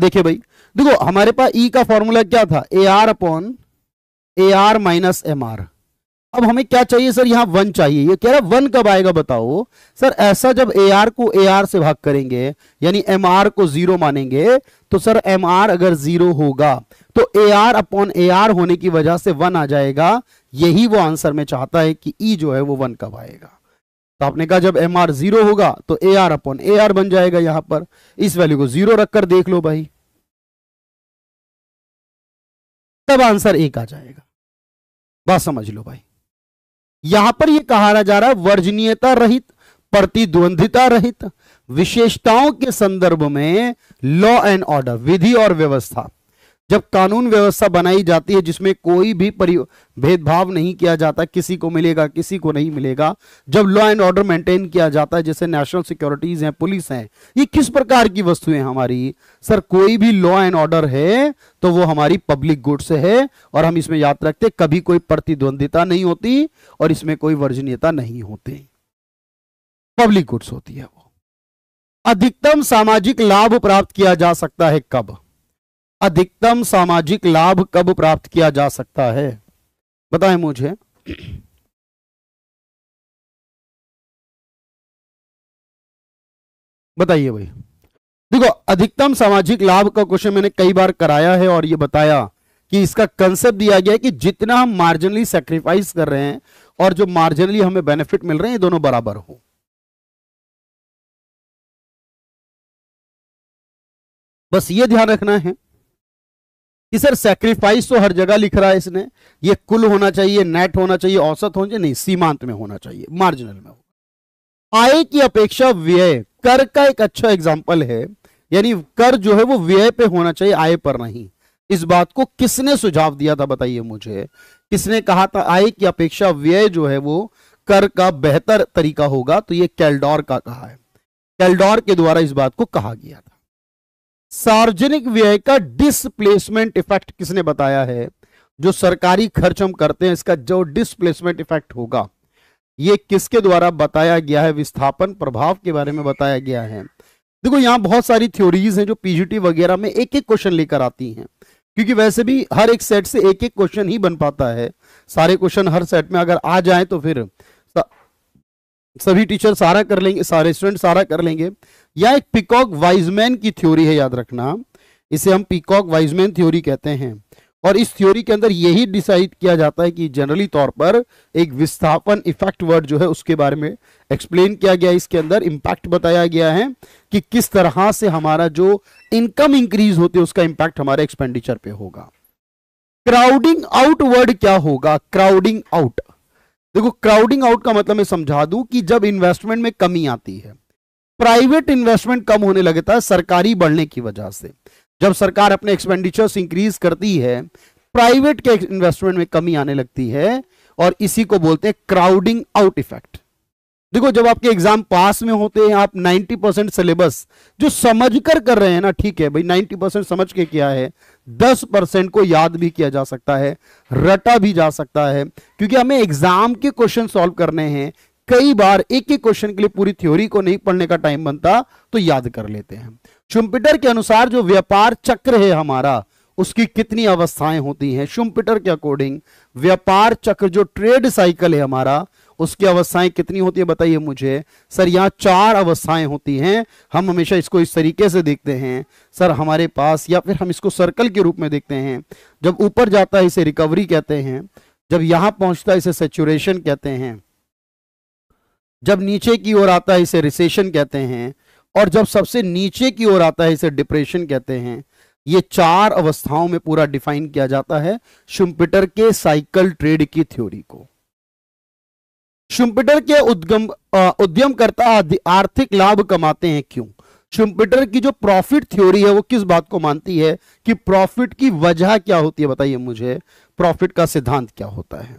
देखिए भाई देखो हमारे पास ई e का फॉर्मूला क्या था A R upon A R minus M R अब हमें क्या चाहिए सर यहाँ वन चाहिए ये कह रहा वन कब आएगा बताओ सर ऐसा जब ए आर को ए आर से भाग करेंगे यानी एम आर को जीरो मानेंगे तो सर एम आर अगर जीरो होगा तो A R upon A R होने की वजह से वन आ जाएगा यही वो आंसर में चाहता है कि ई e जो है वो वन कब आएगा तो आपने कहा जब एम आर जीरो होगा तो A R upon A R बन जाएगा यहां पर इस वैल्यू को जीरो रखकर देख लो भाई तब आंसर एक आ जाएगा बात समझ लो भाई यहां पर यह कहा जा रहा है वर्जनीयता रहित प्रतिद्वंदिता रहित विशेषताओं के संदर्भ में लॉ एंड ऑर्डर विधि और व्यवस्था जब कानून व्यवस्था बनाई जाती है जिसमें कोई भी भेदभाव नहीं किया जाता किसी को मिलेगा किसी को नहीं मिलेगा जब लॉ एंड ऑर्डर मेंटेन किया जाता है जैसे नेशनल सिक्योरिटीज हैं पुलिस हैं ये किस प्रकार की वस्तुएं हमारी सर कोई भी लॉ एंड ऑर्डर है तो वो हमारी पब्लिक गुड से है और हम इसमें याद रखते कभी कोई प्रतिद्वंदिता नहीं होती और इसमें कोई वर्जनीयता नहीं होती पब्लिक गुड्स होती है वो अधिकतम सामाजिक लाभ प्राप्त किया जा सकता है कब अधिकतम सामाजिक लाभ कब प्राप्त किया जा सकता है बताएं मुझे बताइए भाई देखो अधिकतम सामाजिक लाभ का क्वेश्चन मैंने कई बार कराया है और यह बताया कि इसका कंसेप्ट दिया गया है कि जितना हम मार्जिनली सेक्रीफाइस कर रहे हैं और जो मार्जिनली हमें बेनिफिट मिल रहे हैं ये दोनों बराबर हो बस ये ध्यान रखना है कि सर सेक्रीफाइस तो हर जगह लिख रहा है इसने ये कुल होना चाहिए नेट होना चाहिए औसत होना चाहिए नहीं सीमांत में होना चाहिए मार्जिनल में होगा आय की अपेक्षा व्यय कर का एक अच्छा एग्जाम्पल है यानी कर जो है वो व्यय पे होना चाहिए आय पर नहीं इस बात को किसने सुझाव दिया था बताइए मुझे किसने कहा था आय की अपेक्षा व्यय जो है वो कर का बेहतर तरीका होगा तो ये कैलडोर का कहा है कैलडोर के द्वारा इस बात को कहा गया था सार्वजनिक व्यय का डिसप्लेसमेंट इफेक्ट किसने बताया है जो सरकारी खर्च हम करते हैं इसका जो डिसप्लेसमेंट इफेक्ट होगा ये किसके द्वारा बताया गया है विस्थापन प्रभाव के बारे में बताया गया है देखो यहां बहुत सारी थ्योरीज हैं जो पीजीटी वगैरह में एक एक क्वेश्चन लेकर आती हैं क्योंकि वैसे भी हर एक सेट से एक एक क्वेश्चन ही बन पाता है सारे क्वेश्चन हर सेट में अगर आ जाए तो फिर सभी टीचर सारा कर लेंगे सारे स्टूडेंट सारा कर लेंगे या एक पिकॉक वाइजमैन की थ्योरी है याद रखना इसे हम पिकॉक वाइजमैन थ्योरी कहते हैं और इस थ्योरी के अंदर यही डिसाइड किया जाता है कि जनरली तौर पर एक विस्थापन इफेक्ट वर्ड जो है उसके बारे में एक्सप्लेन किया गया इसके अंदर इम्पैक्ट बताया गया है कि किस तरह से हमारा जो इनकम इंक्रीज होते है उसका इंपैक्ट हमारे एक्सपेंडिचर पे होगा क्राउडिंग आउट वर्ड क्या होगा क्राउडिंग आउट देखो क्राउडिंग आउट का मतलब मैं समझा दूं कि जब इन्वेस्टमेंट में कमी आती है प्राइवेट इन्वेस्टमेंट कम होने लगता है सरकारी बढ़ने की वजह से जब सरकार अपने एक्सपेंडिचर्स इंक्रीज करती है प्राइवेट के इन्वेस्टमेंट में कमी आने लगती है और इसी को बोलते हैं क्राउडिंग आउट इफेक्ट देखो जब आपके एग्जाम पास में होते हैं आप 90 परसेंट सिलेबस जो समझ कर कर रहे हैं ना ठीक है भाई 90 परसेंट समझ के क्या है दस परसेंट को याद भी किया जा सकता है रटा भी जा सकता है क्योंकि हमें एग्जाम के क्वेश्चन सॉल्व करने हैं कई बार एक ही क्वेश्चन के लिए पूरी थ्योरी को नहीं पढ़ने का टाइम बनता तो याद कर लेते हैं शुम्पिटर के अनुसार जो व्यापार चक्र है हमारा उसकी कितनी अवस्थाएं होती हैं शुम्पिटर के अकॉर्डिंग व्यापार चक्र जो ट्रेड साइकिल है हमारा उसकी अवस्थाएं कितनी होती है बताइए मुझे सर यहाँ चार अवस्थाएं होती हैं हम हमेशा इसको इस तरीके से देखते हैं सर हमारे पास या फिर हम इसको सर्कल के रूप में देखते हैं जब ऊपर जाता है इसे रिकवरी कहते हैं जब यहां पहुंचता है इसे सेचुरेशन कहते हैं जब नीचे की ओर आता है इसे रिसेशन कहते हैं और जब सबसे नीचे की ओर आता है इसे डिप्रेशन कहते हैं ये चार अवस्थाओं में पूरा डिफाइन किया जाता है शुम्पिटर के साइकिल ट्रेड की थ्योरी को शुम्पिटर के उद्गम उद्यमकर्ता आर्थिक लाभ कमाते हैं क्यों शुम्पिटर की जो प्रॉफिट थ्योरी है वो किस बात को मानती है कि प्रॉफिट की वजह क्या होती है बताइए मुझे प्रॉफिट का सिद्धांत क्या होता है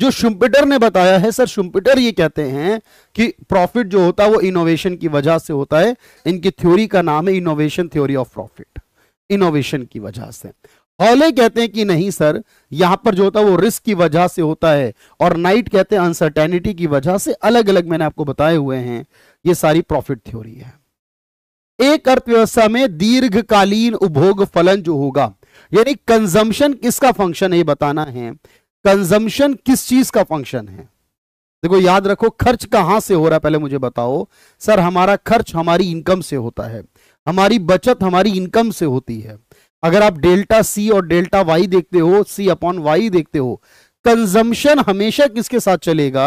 जो शुम्पिटर ने बताया है सर शुम्पिटर ये कहते हैं कि प्रॉफिट जो होता है वो इनोवेशन की वजह से होता है इनकी थ्योरी का नाम है innovation theory of profit innovation की वजह से हॉले कहते हैं कि नहीं सर यहां पर जो होता है वो रिस्क की वजह से होता है और नाइट कहते हैं अनसर्टेनिटी की वजह से अलग अलग मैंने आपको बताए हुए हैं ये सारी प्रॉफिट थ्योरी है एक अर्थव्यवस्था में दीर्घकालीन उपभोग फलन जो होगा यानी कंजम्पशन किसका फंक्शन है ये बताना है कंजम्पशन किस चीज का फंक्शन है देखो याद रखो खर्च कहां से हो रहा है पहले मुझे बताओ सर हमारा खर्च हमारी इनकम से होता है हमारी बचत हमारी इनकम से होती है अगर आप डेल्टा सी और डेल्टा वाई देखते हो सी अपॉन वाई देखते हो कंजम्पशन हमेशा किसके साथ चलेगा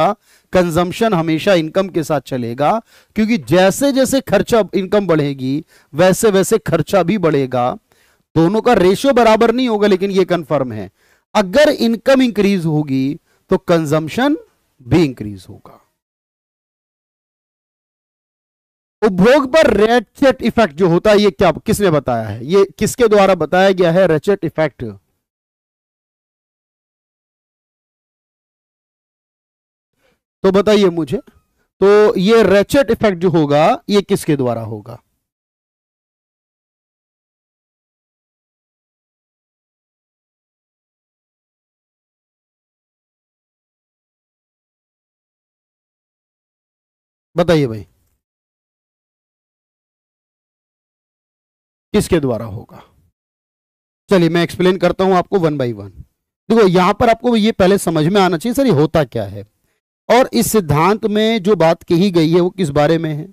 कंजम्पशन हमेशा इनकम के साथ चलेगा क्योंकि जैसे जैसे खर्चा इनकम बढ़ेगी वैसे वैसे खर्चा भी बढ़ेगा दोनों का रेशियो बराबर नहीं होगा लेकिन ये कंफर्म है अगर इनकम इंक्रीज होगी तो कंजम्पशन भी इंक्रीज होगा उपभोग पर रेचेट इफेक्ट जो होता है ये क्या किसने बताया है ये किसके द्वारा बताया गया है रेचेट इफेक्ट तो बताइए मुझे तो ये रेचेट इफेक्ट जो होगा ये किसके द्वारा होगा बताइए भाई किसके द्वारा होगा चलिए मैं एक्सप्लेन करता हूं आपको वन बाई वन देखो यहां पर आपको ये पहले समझ में आना चाहिए सर ये होता क्या है और इस सिद्धांत में जो बात कही गई है वो किस बारे में है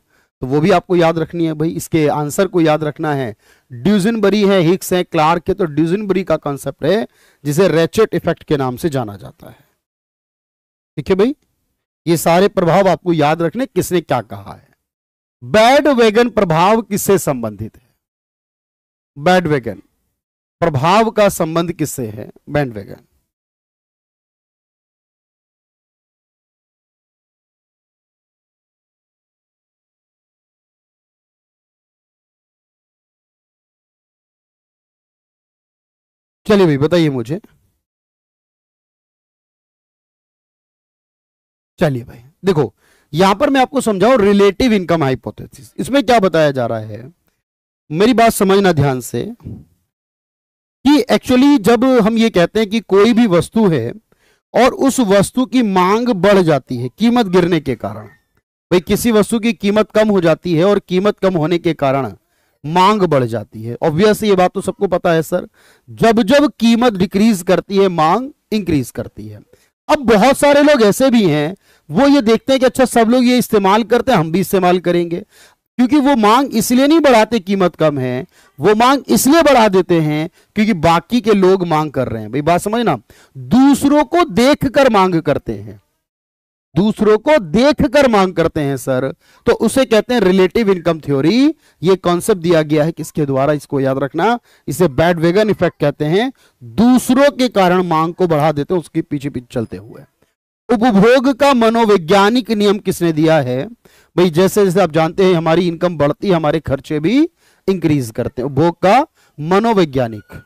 तो वो भी आपको याद रखनी है भाई इसके आंसर को याद रखना है ड्यूजनबरी है हिक्स है क्लार्क है तो ड्यूजनबरी का कॉन्सेप्ट है जिसे रेचेट इफेक्ट के नाम से जाना जाता है ठीक है भाई ये सारे प्रभाव आपको याद रखने किसने क्या कहा है बैड वेगन प्रभाव किससे संबंधित है वेगन प्रभाव का संबंध किससे है बैंडवेगन चलिए भाई बताइए मुझे चलिए भाई देखो यहां पर मैं आपको समझाऊ रिलेटिव इनकम हाइपोथेसिस इसमें क्या बताया जा रहा है मेरी बात समझना ध्यान से कि एक्चुअली जब हम ये कहते हैं कि कोई भी वस्तु है और उस वस्तु की मांग बढ़ जाती है कीमत गिरने के कारण भाई किसी वस्तु की कीमत कम हो जाती है और कीमत कम होने के कारण मांग बढ़ जाती है ऑब्वियसली ये बात तो सबको पता है सर जब जब कीमत डिक्रीज करती है मांग इंक्रीज करती है अब बहुत सारे लोग ऐसे भी हैं वो ये देखते हैं कि अच्छा सब लोग ये इस्तेमाल करते हैं हम भी इस्तेमाल करेंगे क्योंकि वो मांग इसलिए नहीं बढ़ाते कीमत कम है वो मांग इसलिए बढ़ा देते हैं क्योंकि बाकी के लोग मांग कर रहे हैं भाई बात समझना दूसरों को देख कर मांग करते हैं दूसरों को देख कर मांग करते हैं सर तो उसे कहते हैं रिलेटिव इनकम थ्योरी ये कॉन्सेप्ट दिया गया है किसके द्वारा इसको याद रखना इसे बैड वेगन इफेक्ट कहते हैं दूसरों के कारण मांग को बढ़ा देते हैं उसके पीछे पीछे चलते हुए उपभोग का मनोवैज्ञानिक नियम किसने दिया है भाई जैसे जैसे आप जानते हैं हमारी इनकम बढ़ती है हमारे खर्चे भी इंक्रीज करते हैं उपभोग का मनोवैज्ञानिक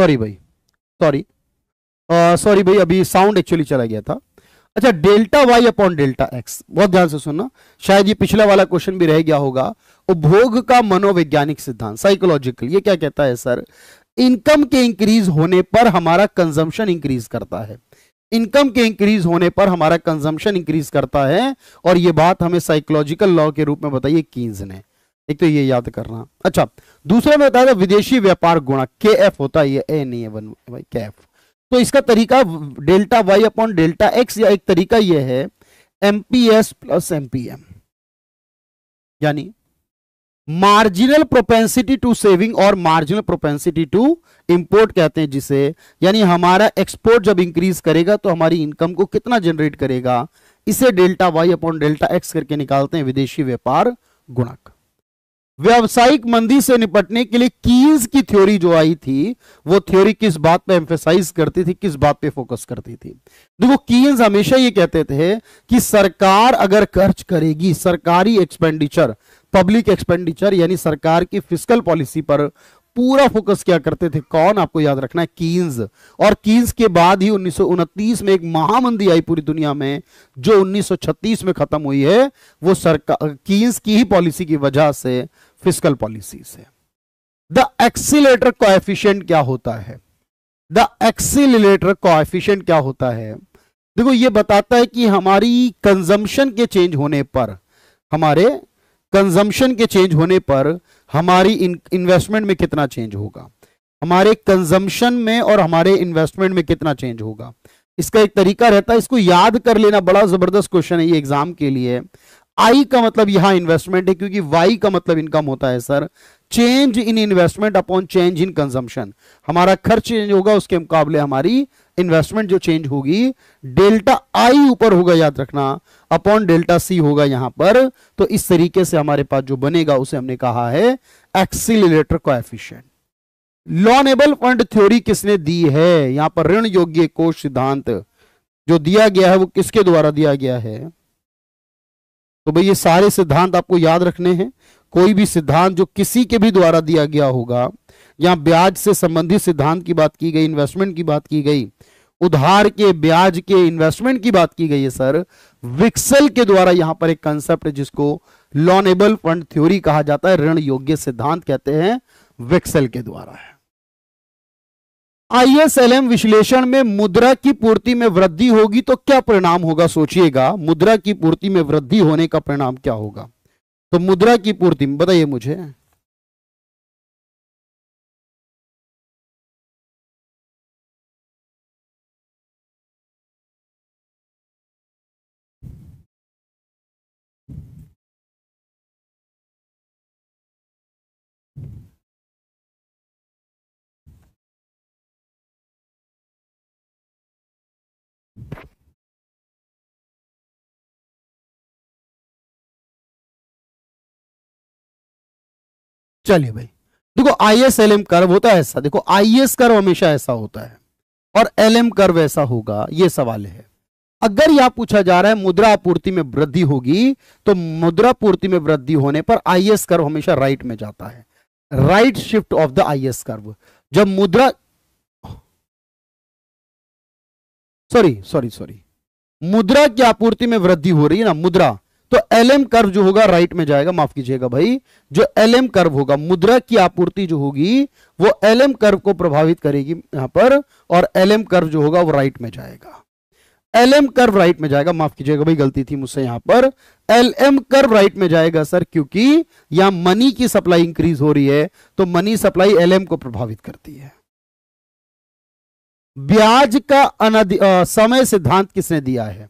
सॉरी भाई सॉरी सॉरी uh, भाई अभी साउंड एक्चुअली चला गया था अच्छा delta Y upon delta X बहुत ध्यान से सुनना शायद ये पिछला वाला क्वेश्चन भी रह गया होगा उपभोग का मनोवैज्ञानिक सिद्धांत साइकोलॉजिकल ये क्या कहता है सर इनकम के इंक्रीज होने पर हमारा कंजम्पशन इंक्रीज करता है इनकम के इंक्रीज होने पर हमारा कंजम्पशन इंक्रीज करता है और ये बात हमें साइकोलॉजिकल लॉ के रूप में बताइए कीन्स ने एक तो ये याद करना अच्छा दूसरा मैं बताया था विदेशी व्यापार गुणा के एफ होता है ये ए नहीं है वन भाई के एफ तो इसका तरीका delta Y upon delta X या एक तरीका ये है M P S plus M P M यानी मार्जिनल प्रोपेंसिटी टू सेविंग और मार्जिनल प्रोपेंसिटी टू इंपोर्ट कहते हैं जिसे यानी हमारा एक्सपोर्ट जब इंक्रीज करेगा तो हमारी इनकम को कितना जनरेट करेगा इसे delta Y upon delta X करके निकालते हैं विदेशी व्यापार गुणक व्यावसायिक मंदी से निपटने के लिए कीज की थ्योरी जो आई थी वो थ्योरी किस बात पे एम्फेसाइज करती थी किस बात पे फोकस करती थी देखो कीज हमेशा ये कहते थे कि सरकार अगर खर्च करेगी सरकारी एक्सपेंडिचर पब्लिक एक्सपेंडिचर यानी सरकार की फिजिकल पॉलिसी पर पूरा फोकस क्या करते थे कौन आपको याद रखना है कीन्स और कीन्स के बाद ही उन्नीस में एक महामंदी आई पूरी दुनिया में जो 1936 में खत्म हुई है वो सरकार कीन्स की ही पॉलिसी की वजह से फिजिकल पॉलिसीज है द एक्सीटर कोएफिशिएंट क्या होता है द एक्सीटर कोएफिशिएंट क्या होता है देखो ये बताता है कि हमारी कंजम्पशन के चेंज होने पर हमारे कंजम्पशन के चेंज होने पर हमारी इन्वेस्टमेंट में कितना चेंज होगा हमारे कंजम्पशन में और हमारे इन्वेस्टमेंट में कितना चेंज होगा इसका एक तरीका रहता है इसको याद कर लेना बड़ा जबरदस्त क्वेश्चन है ये एग्जाम के लिए आई का मतलब यहां इन्वेस्टमेंट है क्योंकि वाई का मतलब इनकम होता है sir change in investment upon change in consumption हमारा खर्च चेंज होगा उसके मुकाबले हमारी इन्वेस्टमेंट जो चेंज होगी डेल्टा आई ऊपर होगा याद रखना अपॉन डेल्टा सी होगा यहां पर तो इस तरीके से हमारे पास जो बनेगा उसे हमने कहा है accelerator coefficient loanable fund theory किसने दी है यहां पर ऋण योग्य कोष सिद्धांत जो दिया गया है वो किसके द्वारा दिया गया है तो भाई ये सारे सिद्धांत आपको याद रखने हैं कोई भी सिद्धांत जो किसी के भी द्वारा दिया गया होगा या ब्याज से संबंधित सिद्धांत की बात की गई इन्वेस्टमेंट की बात की गई उधार के ब्याज के इन्वेस्टमेंट की बात की गई है सर विक्सल के द्वारा यहां पर एक कंसेप्ट जिसको लॉनेबल फंड थ्योरी कहा जाता है ऋण योग्य सिद्धांत कहते हैं विक्सल के द्वारा है आईएसएलएम विश्लेषण में मुद्रा की पूर्ति में वृद्धि होगी तो क्या परिणाम होगा सोचिएगा मुद्रा की पूर्ति में वृद्धि होने का परिणाम क्या होगा तो मुद्रा की पूर्ति बताइए मुझे चलिए भाई देखो I S L M curve होता है ऐसा देखो आई एस कर्व हमेशा ऐसा होता है और एल एम कर्व ऐसा होगा ये सवाल है अगर यह पूछा जा रहा है मुद्रा आपूर्ति में वृद्धि होगी तो मुद्रा पूर्ति में वृद्धि होने पर आई एस कर्व हमेशा राइट में जाता है right shift of the I S curve जब मुद्रा सॉरी सॉरी सॉरी मुद्रा की आपूर्ति में वृद्धि हो रही है ना मुद्रा तो एल एम कर्व जो होगा राइट में जाएगा माफ कीजिएगा भाई जो एल एम कर्व होगा मुद्रा की आपूर्ति जो होगी वो एल एम कर्व को प्रभावित करेगी यहां पर और एल एम कर्व जो होगा वो राइट में जाएगा एल एम कर्व राइट में जाएगा माफ कीजिएगा भाई गलती थी मुझसे यहां पर एल एम कर्व राइट में जाएगा सर क्योंकि यहां मनी की सप्लाई इंक्रीज हो रही है तो मनी सप्लाई एल एम को प्रभावित करती है ब्याज का समय सिद्धांत किसने दिया है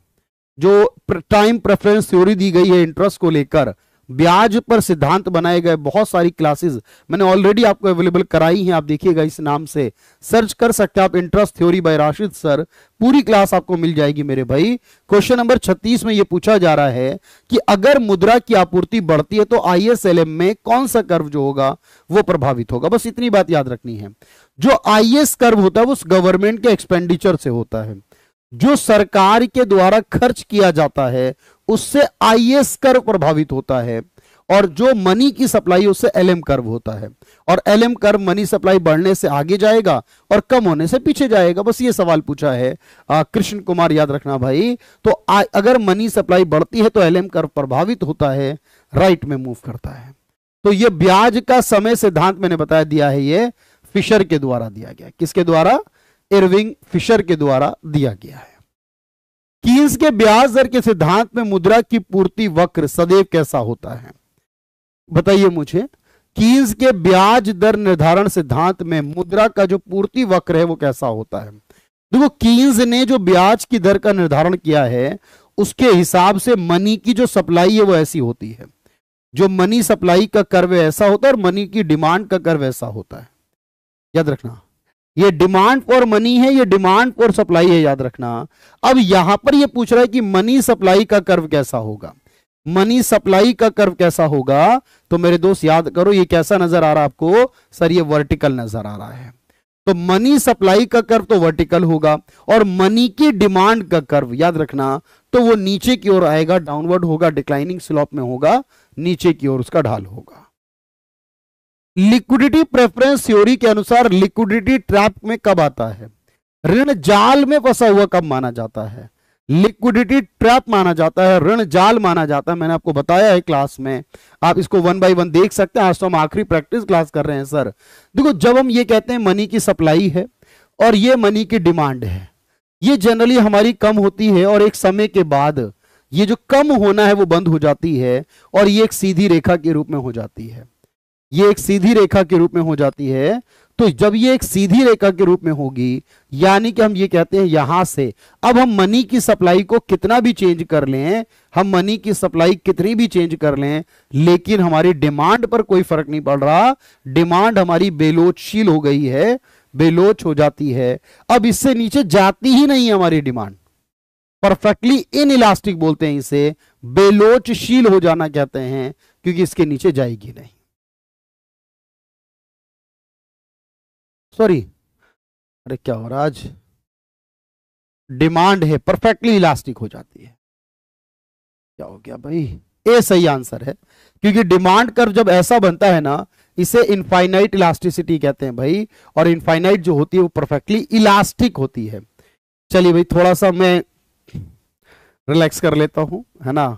जो टाइम प्रेफरेंस थ्योरी दी गई है इंटरेस्ट को लेकर ब्याज पर सिद्धांत बनाए गए बहुत सारी क्लासेस मैंने ऑलरेडी आपको अवेलेबल कराई हैं आप देखिएगा इस नाम से सर्च कर सकते हैं आप interest theory by Rashid sir पूरी क्लास आपको मिल जाएगी मेरे भाई क्वेश्चन नंबर 36 में यह पूछा जा रहा है कि अगर मुद्रा की आपूर्ति बढ़ती है तो आईएसएलएम में कौन सा कर्व जो होगा वो प्रभावित होगा बस इतनी बात याद रखनी है जो आई कर्व होता है वो गवर्नमेंट के एक्सपेंडिचर से होता है जो सरकार के द्वारा खर्च किया जाता है उससे आईएस कर प्रभावित होता है और जो मनी की सप्लाई उससे एलएम कर्व होता है और एलएम कर्व मनी सप्लाई बढ़ने से आगे जाएगा और कम होने से पीछे जाएगा बस ये सवाल पूछा है कृष्ण कुमार याद रखना भाई तो आ, अगर मनी सप्लाई बढ़ती है तो एलएम कर्व प्रभावित होता है राइट में मूव करता है तो ये ब्याज का समय सिद्धांत मैंने बताया दिया है ये फिशर के द्वारा दिया गया किसके द्वारा इरविंग फिशर के द्वारा दिया गया है कीन्स के ब्याज दर के सिद्धांत में मुद्रा की पूर्ति वक्र सदैव कैसा होता है बताइए मुझे कीन्स के ब्याज दर निर्धारण सिद्धांत में मुद्रा का जो पूर्ति वक्र है वो कैसा होता है देखो कीन्स ने जो ब्याज की दर का निर्धारण किया है उसके हिसाब से मनी की जो सप्लाई है वो ऐसी होती है जो मनी सप्लाई का कर्व ऐसा होता है और मनी की डिमांड का कर्व ऐसा होता है याद रखना ये डिमांड फॉर मनी है ये डिमांड फॉर सप्लाई है याद रखना अब यहां पर ये पूछ रहा है कि मनी सप्लाई का कर्व कैसा होगा मनी सप्लाई का कर्व कैसा होगा तो मेरे दोस्त याद करो ये कैसा नजर आ रहा है आपको सर ये वर्टिकल नजर आ रहा है तो मनी सप्लाई का कर्व तो वर्टिकल होगा और मनी की डिमांड का कर्व याद रखना तो वो नीचे की ओर आएगा डाउनवर्ड होगा डिक्लाइनिंग स्लॉप में होगा नीचे की ओर उसका ढाल होगा लिक्विडिटी प्रेफरेंस थ्योरी के अनुसार लिक्विडिटी ट्रैप में कब आता है ऋण जाल में फंसा हुआ कब माना जाता है लिक्विडिटी ट्रैप माना जाता है ऋण जाल माना जाता है मैंने आपको बताया है क्लास में आप इसको वन बाय वन देख सकते हैं आज तो हम आखिरी प्रैक्टिस क्लास कर रहे हैं सर देखो जब हम ये कहते हैं मनी की सप्लाई है और ये मनी की डिमांड है ये जनरली हमारी कम होती है और एक समय के बाद ये जो कम होना है वो बंद हो जाती है और ये एक सीधी रेखा के रूप में हो जाती है ये एक सीधी रेखा के रूप में हो जाती है तो जब ये एक सीधी रेखा के रूप में होगी यानी कि हम ये कहते हैं यहां से अब हम मनी की सप्लाई को कितना भी चेंज कर लें हम मनी की सप्लाई कितनी भी चेंज कर लें लेकिन हमारी डिमांड पर कोई फर्क नहीं पड़ रहा डिमांड हमारी बेलोचशील हो गई है बेलोच हो जाती है अब इससे नीचे जाती ही नहीं हमारी डिमांड परफेक्टली इन इलास्टिक बोलते हैं इसे बेलोचशील हो जाना कहते हैं क्योंकि इसके नीचे जाएगी नहीं सॉरी अरे क्या हो रहा आज डिमांड है परफेक्टली इलास्टिक हो जाती है क्या हो गया भाई ए सही आंसर है क्योंकि डिमांड कर जब ऐसा बनता है ना इसे इनफाइनाइट इलास्टिसिटी कहते हैं भाई और इनफाइनाइट जो होती है वो परफेक्टली इलास्टिक होती है चलिए भाई थोड़ा सा मैं रिलैक्स कर लेता हूं है ना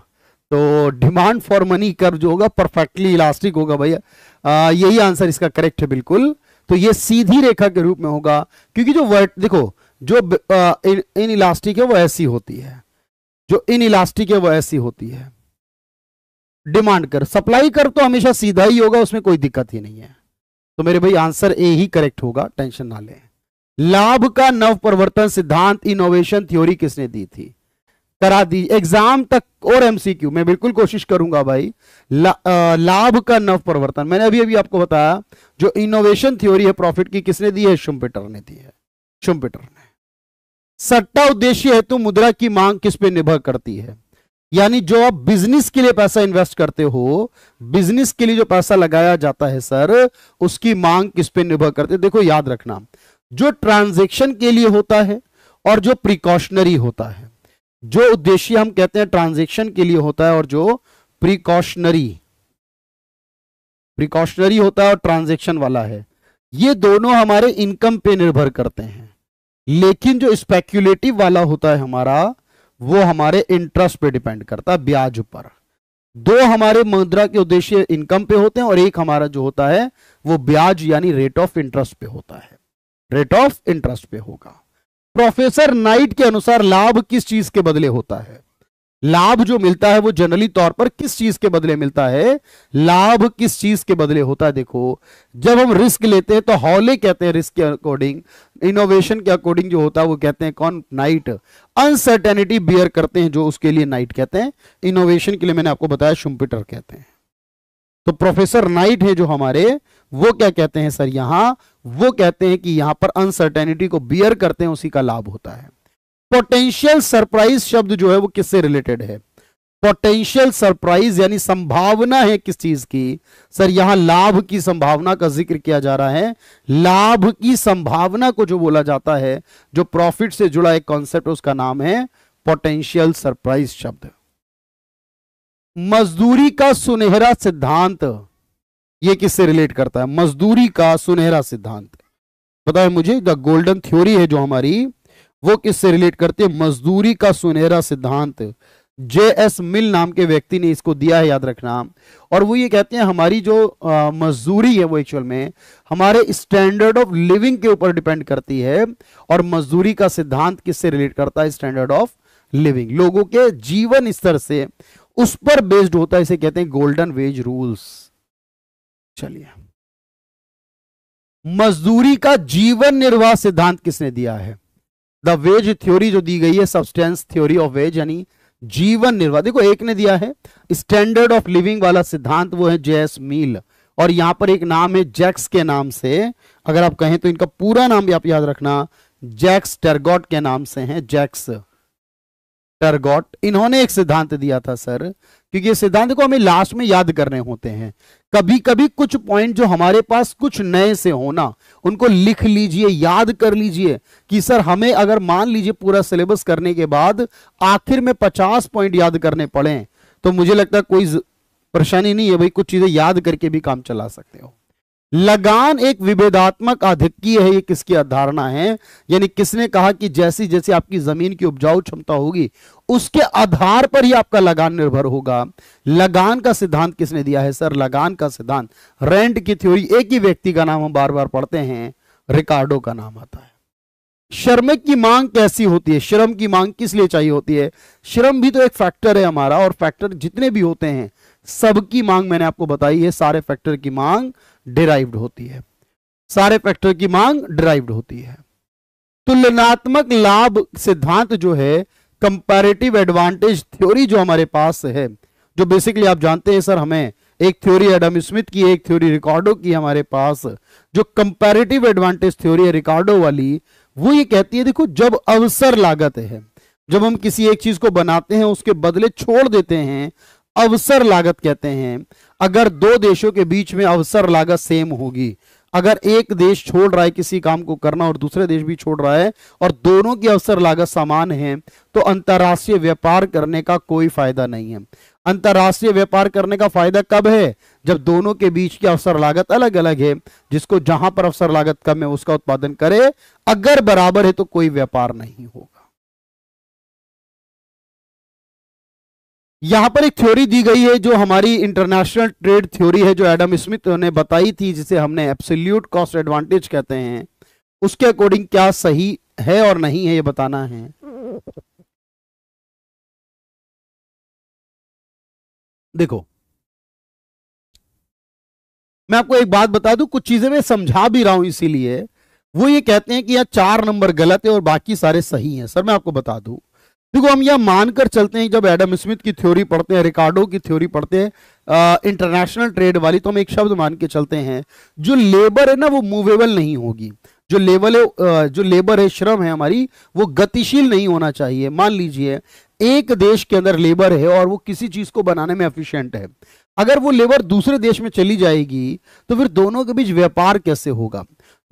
तो डिमांड फॉर मनी कर्व जो होगा परफेक्टली इलास्टिक होगा भैया यही आंसर इसका करेक्ट है बिल्कुल तो ये सीधी रेखा के रूप में होगा क्योंकि जो वर्ट देखो जो इन, इलास्टिक है वो ऐसी होती है जो इन इलास्टिक है वो ऐसी होती है डिमांड कर सप्लाई कर तो हमेशा सीधा ही होगा उसमें कोई दिक्कत ही नहीं है तो मेरे भाई आंसर ए ही करेक्ट होगा टेंशन ना लें लाभ का नव प्रवर्तन सिद्धांत इनोवेशन थ्योरी किसने दी थी करा दी एग्जाम तक और एमसीक्यू मैं बिल्कुल कोशिश करूंगा भाई ला, आ, लाभ का नव परिवर्तन मैंने अभी अभी आपको बताया जो इनोवेशन थ्योरी है प्रॉफिट की किसने दी है शुम्पिटर ने दी है शुम्पिटर ने सट्टा उद्देश्य हेतु तो मुद्रा की मांग किस पे निर्भर करती है यानी जो आप बिजनेस के लिए पैसा इन्वेस्ट करते हो बिजनेस के लिए जो पैसा लगाया जाता है सर उसकी मांग किस पे निर्भर करते देखो याद रखना जो ट्रांजेक्शन के लिए होता है और जो प्रिकॉशनरी होता है जो उद्देश्य हम कहते हैं ट्रांजेक्शन के लिए होता है और जो प्रिकॉशनरी प्रिकॉशनरी होता है और ट्रांजेक्शन वाला है ये दोनों हमारे इनकम पे निर्भर करते हैं लेकिन जो स्पेक्यूलेटिव वाला होता है हमारा वो हमारे इंटरेस्ट पे डिपेंड करता है ब्याज पर दो हमारे मुद्रा के उद्देश्य इनकम पे होते हैं और एक हमारा जो होता है वो ब्याज यानी रेट ऑफ इंटरेस्ट पे होता है रेट ऑफ इंटरेस्ट पे होगा प्रोफेसर नाइट के अनुसार लाभ किस चीज के बदले होता है लाभ जो मिलता है वो जनरली तौर पर किस चीज के बदले मिलता है लाभ किस चीज के बदले होता है देखो जब हम रिस्क लेते हैं तो हॉले कहते हैं रिस्क के अकॉर्डिंग इनोवेशन के अकॉर्डिंग जो होता है वो कहते हैं कौन नाइट अनसर्टेनिटी बियर करते हैं जो उसके लिए नाइट कहते हैं इनोवेशन के लिए मैंने आपको बताया शुम्पिटर कहते हैं तो प्रोफेसर नाइट है जो हमारे वो क्या कहते हैं सर यहां वो कहते हैं कि यहां पर अनसर्टेनिटी को बियर करते हैं उसी का लाभ होता है पोटेंशियल सरप्राइज शब्द जो है वो किससे रिलेटेड है पोटेंशियल सरप्राइज यानी संभावना है किस चीज की सर यहां लाभ की संभावना का जिक्र किया जा रहा है लाभ की संभावना को जो बोला जाता है जो प्रॉफिट से जुड़ा एक कॉन्सेप्ट उसका नाम है पोटेंशियल सरप्राइज शब्द मजदूरी का सुनहरा सिद्धांत ये किससे रिलेट करता है मजदूरी का सुनहरा सिद्धांत पता है मुझे द गोल्डन थ्योरी है जो हमारी वो किससे रिलेट करती है मजदूरी का सुनहरा सिद्धांत जे एस मिल नाम के व्यक्ति ने इसको दिया है याद रखना और वो ये कहते हैं हमारी जो मजदूरी है वो एक्चुअल में हमारे स्टैंडर्ड ऑफ लिविंग के ऊपर डिपेंड करती है और मजदूरी का सिद्धांत किससे रिलेट करता है स्टैंडर्ड ऑफ लिविंग लोगों के जीवन स्तर से उस पर बेस्ड होता है इसे कहते हैं गोल्डन वेज रूल्स चलिए मजदूरी का जीवन निर्वाह सिद्धांत किसने दिया है द वेज थ्योरी जो दी गई है सब्सटेंस थ्योरी ऑफ वेज यानी जीवन निर्वाह देखो एक ने दिया है स्टैंडर्ड ऑफ लिविंग वाला सिद्धांत वो है जेएस मील और यहां पर एक नाम है जैक्स के नाम से अगर आप कहें तो इनका पूरा नाम भी आप याद रखना जैक्स टेरगोट के नाम से है जैक्स टर्गोट इन्होंने एक सिद्धांत दिया था सर क्योंकि सिद्धांत को हमें लास्ट में याद करने होते हैं कभी कभी कुछ पॉइंट जो हमारे पास कुछ नए से होना उनको लिख लीजिए याद कर लीजिए कि सर हमें अगर मान लीजिए पूरा सिलेबस करने के बाद आखिर में पचास पॉइंट याद करने पड़े तो मुझे लगता है कोई परेशानी नहीं है भाई कुछ चीजें याद करके भी काम चला सकते हो लगान एक विभेदात्मक आधिक्य है ये किसकी अवधारणा है यानी किसने कहा कि जैसी जैसी आपकी जमीन की उपजाऊ क्षमता होगी उसके आधार पर ही आपका लगान निर्भर होगा लगान का सिद्धांत किसने दिया है सर लगान का सिद्धांत रेंट की थ्योरी एक ही व्यक्ति का नाम हम बार बार पढ़ते हैं रिकार्डो का नाम आता है श्रमिक की मांग कैसी होती है श्रम की मांग किस लिए चाहिए होती है श्रम भी तो एक फैक्टर है हमारा और फैक्टर जितने भी होते हैं सबकी मांग मैंने आपको बताई है सारे फैक्टर की मांग डिराइव्ड होती है सारे फैक्टर की मांग डिराइव्ड होती है तुलनात्मक लाभ सिद्धांत जो है कंपैरेटिव एडवांटेज थ्योरी जो हमारे पास है जो बेसिकली आप जानते हैं सर हमें एक थ्योरी एडम स्मिथ की एक थ्योरी रिकॉर्डो की हमारे पास जो कंपैरेटिव एडवांटेज थ्योरी है रिकॉर्डो वाली वो ये कहती है देखो जब अवसर लागत है जब हम किसी एक चीज को बनाते हैं उसके बदले छोड़ देते हैं अवसर लागत कहते हैं अगर दो देशों के बीच में अवसर लागत सेम होगी अगर एक देश छोड़ रहा है किसी काम को करना और दूसरे देश भी छोड़ रहा है और दोनों की अवसर लागत समान है तो अंतरराष्ट्रीय व्यापार करने का कोई फायदा नहीं है अंतर्राष्ट्रीय व्यापार करने का फायदा कब है जब दोनों के बीच की अवसर लागत अलग अलग है जिसको जहां पर अवसर लागत कम है उसका उत्पादन करे अगर बराबर है तो कोई व्यापार नहीं हो यहां पर एक थ्योरी दी गई है जो हमारी इंटरनेशनल ट्रेड थ्योरी है जो एडम स्मिथ ने बताई थी जिसे हमने एब्सोल्यूट कॉस्ट एडवांटेज कहते हैं उसके अकॉर्डिंग क्या सही है और नहीं है ये बताना है देखो मैं आपको एक बात बता दूं कुछ चीजें मैं समझा भी रहा हूं इसीलिए वो ये कहते हैं कि यह चार नंबर गलत है और बाकी सारे सही हैं सर मैं आपको बता दूं देखो हम यह मानकर चलते हैं जब एडम स्मिथ की थ्योरी पढ़ते हैं रिकार्डो की थ्योरी पढ़ते हैं इंटरनेशनल ट्रेड वाली तो हम एक शब्द मान के चलते हैं जो लेबर है ना वो मूवेबल नहीं होगी जो लेबल है जो लेबर है श्रम है हमारी वो गतिशील नहीं होना चाहिए मान लीजिए एक देश के अंदर लेबर है और वो किसी चीज को बनाने में एफिशियंट है अगर वो लेबर दूसरे देश में चली जाएगी तो फिर दोनों के बीच व्यापार कैसे होगा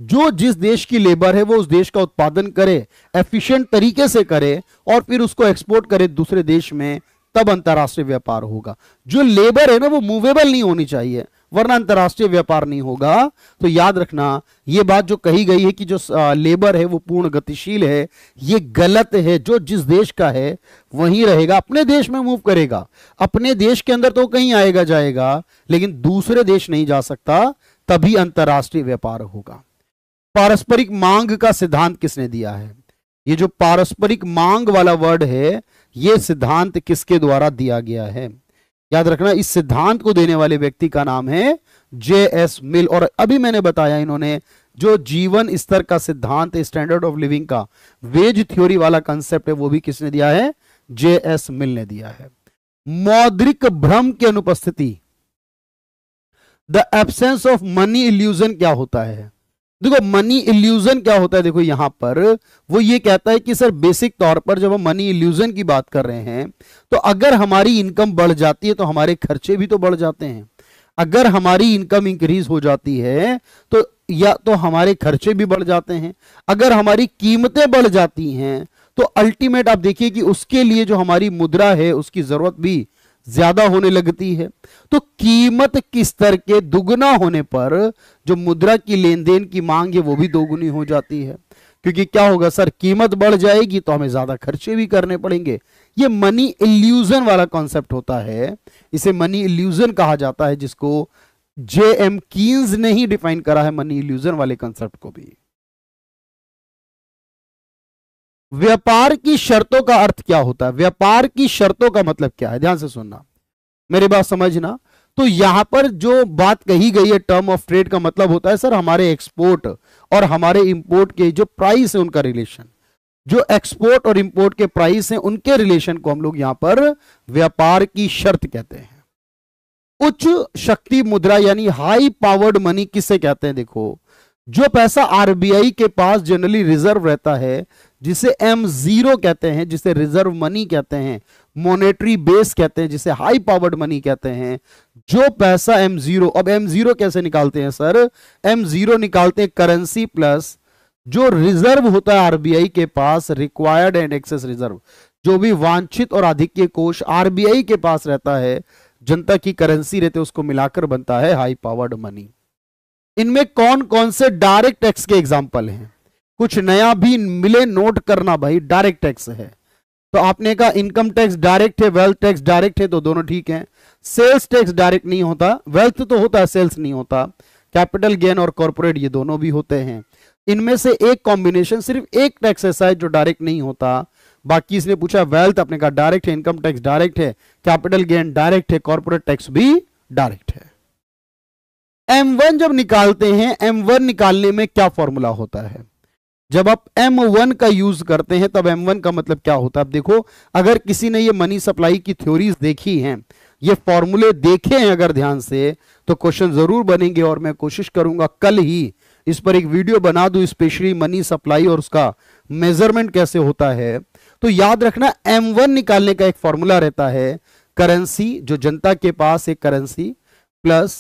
जो जिस देश की लेबर है वो उस देश का उत्पादन करे एफिशिएंट तरीके से करे और फिर उसको एक्सपोर्ट करे दूसरे देश में तब अंतर्राष्ट्रीय व्यापार होगा जो लेबर है ना वो मूवेबल नहीं होनी चाहिए वरना अंतर्राष्ट्रीय व्यापार नहीं होगा तो याद रखना ये बात जो कही गई है कि जो लेबर है वो पूर्ण गतिशील है ये गलत है जो जिस देश का है वहीं रहेगा अपने देश में मूव करेगा अपने देश के अंदर तो कहीं आएगा जाएगा लेकिन दूसरे देश नहीं जा सकता तभी अंतर्राष्ट्रीय व्यापार होगा पारस्परिक मांग का सिद्धांत किसने दिया है ये जो पारस्परिक मांग वाला वर्ड है ये सिद्धांत किसके द्वारा दिया गया है याद रखना इस सिद्धांत को देने वाले व्यक्ति का नाम है जे एस मिल और अभी मैंने बताया इन्होंने जो जीवन स्तर का सिद्धांत स्टैंडर्ड ऑफ लिविंग का वेज थ्योरी वाला कंसेप्ट है वो भी किसने दिया है जे एस मिल ने दिया है मौद्रिक भ्रम की अनुपस्थिति the absence of money illusion क्या होता है देखो मनी इल्यूजन क्या होता है देखो यहां पर वो ये कहता है कि सर बेसिक तौर पर जब हम मनी इल्यूजन की बात कर रहे हैं तो अगर हमारी इनकम बढ़ जाती है तो हमारे खर्चे भी तो बढ़ जाते हैं अगर हमारी इनकम इंक्रीज हो जाती है तो या तो हमारे खर्चे भी बढ़ जाते हैं अगर हमारी कीमतें बढ़ जाती हैं तो अल्टीमेट आप देखिए कि उसके लिए जो हमारी मुद्रा है उसकी जरूरत भी ज्यादा होने लगती है तो कीमत किस स्तर के दुगना होने पर जो मुद्रा की लेन देन की मांग है वो भी दोगुनी हो जाती है क्योंकि क्या होगा सर कीमत बढ़ जाएगी तो हमें ज्यादा खर्चे भी करने पड़ेंगे ये मनी इल्यूजन वाला कॉन्सेप्ट होता है इसे मनी इल्यूजन कहा जाता है जिसको जे एम कीन्स ने ही डिफाइन करा है मनी इल्यूजन वाले कॉन्सेप्ट को भी व्यापार की शर्तों का अर्थ क्या होता है व्यापार की शर्तों का मतलब क्या है ध्यान से सुनना मेरी बात समझना तो यहां पर जो बात कही गई है टर्म ऑफ ट्रेड का मतलब होता है सर हमारे एक्सपोर्ट और हमारे इंपोर्ट के जो प्राइस है उनका रिलेशन जो एक्सपोर्ट और इंपोर्ट के प्राइस है उनके रिलेशन को हम लोग यहां पर व्यापार की शर्त कहते हैं उच्च शक्ति मुद्रा यानी हाई पावर्ड मनी किसे कहते हैं देखो जो पैसा आरबीआई के पास जनरली रिजर्व रहता है जिसे एम जीरो कहते हैं जिसे रिजर्व मनी कहते हैं मॉनेटरी बेस कहते हैं जिसे हाई पावर्ड मनी कहते हैं जो पैसा एम जीरो अब एम जीरो कैसे निकालते हैं सर एम जीरो निकालते हैं करेंसी प्लस जो रिजर्व होता है आरबीआई के पास रिक्वायर्ड एंड एक्सेस रिजर्व जो भी वांछित और अधिक कोष आरबीआई के पास रहता है जनता की करेंसी रहते उसको मिलाकर बनता है हाई पावर्ड मनी इनमें कौन कौन से डायरेक्ट टैक्स के एग्जाम्पल हैं कुछ नया भी मिले नोट करना भाई डायरेक्ट टैक्स है तो आपने कहा इनकम टैक्स डायरेक्ट है वेल्थ टैक्स डायरेक्ट है तो दोनों ठीक है सेल्स टैक्स डायरेक्ट नहीं होता वेल्थ तो होता है सेल्स नहीं होता कैपिटल गेन और कॉरपोरेट ये दोनों भी होते हैं इनमें से एक कॉम्बिनेशन सिर्फ एक टैक्स ऐसा है जो डायरेक्ट नहीं होता बाकी इसने पूछा वेल्थ अपने कहा डायरेक्ट है इनकम टैक्स डायरेक्ट है कैपिटल गेन डायरेक्ट है कॉर्पोरेट टैक्स भी डायरेक्ट है एम वन जब निकालते हैं एम वन निकालने में क्या फॉर्मूला होता है जब आप M1 का यूज करते हैं तब M1 का मतलब क्या होता है आप देखो अगर किसी ने ये मनी सप्लाई की थ्योरीज देखी हैं ये फॉर्मूले देखे हैं अगर ध्यान से तो क्वेश्चन जरूर बनेंगे और मैं कोशिश करूंगा कल ही इस पर एक वीडियो बना दू स्पेशली मनी सप्लाई और उसका मेजरमेंट कैसे होता है तो याद रखना एम निकालने का एक फॉर्मूला रहता है करेंसी जो जनता के पास एक currency plus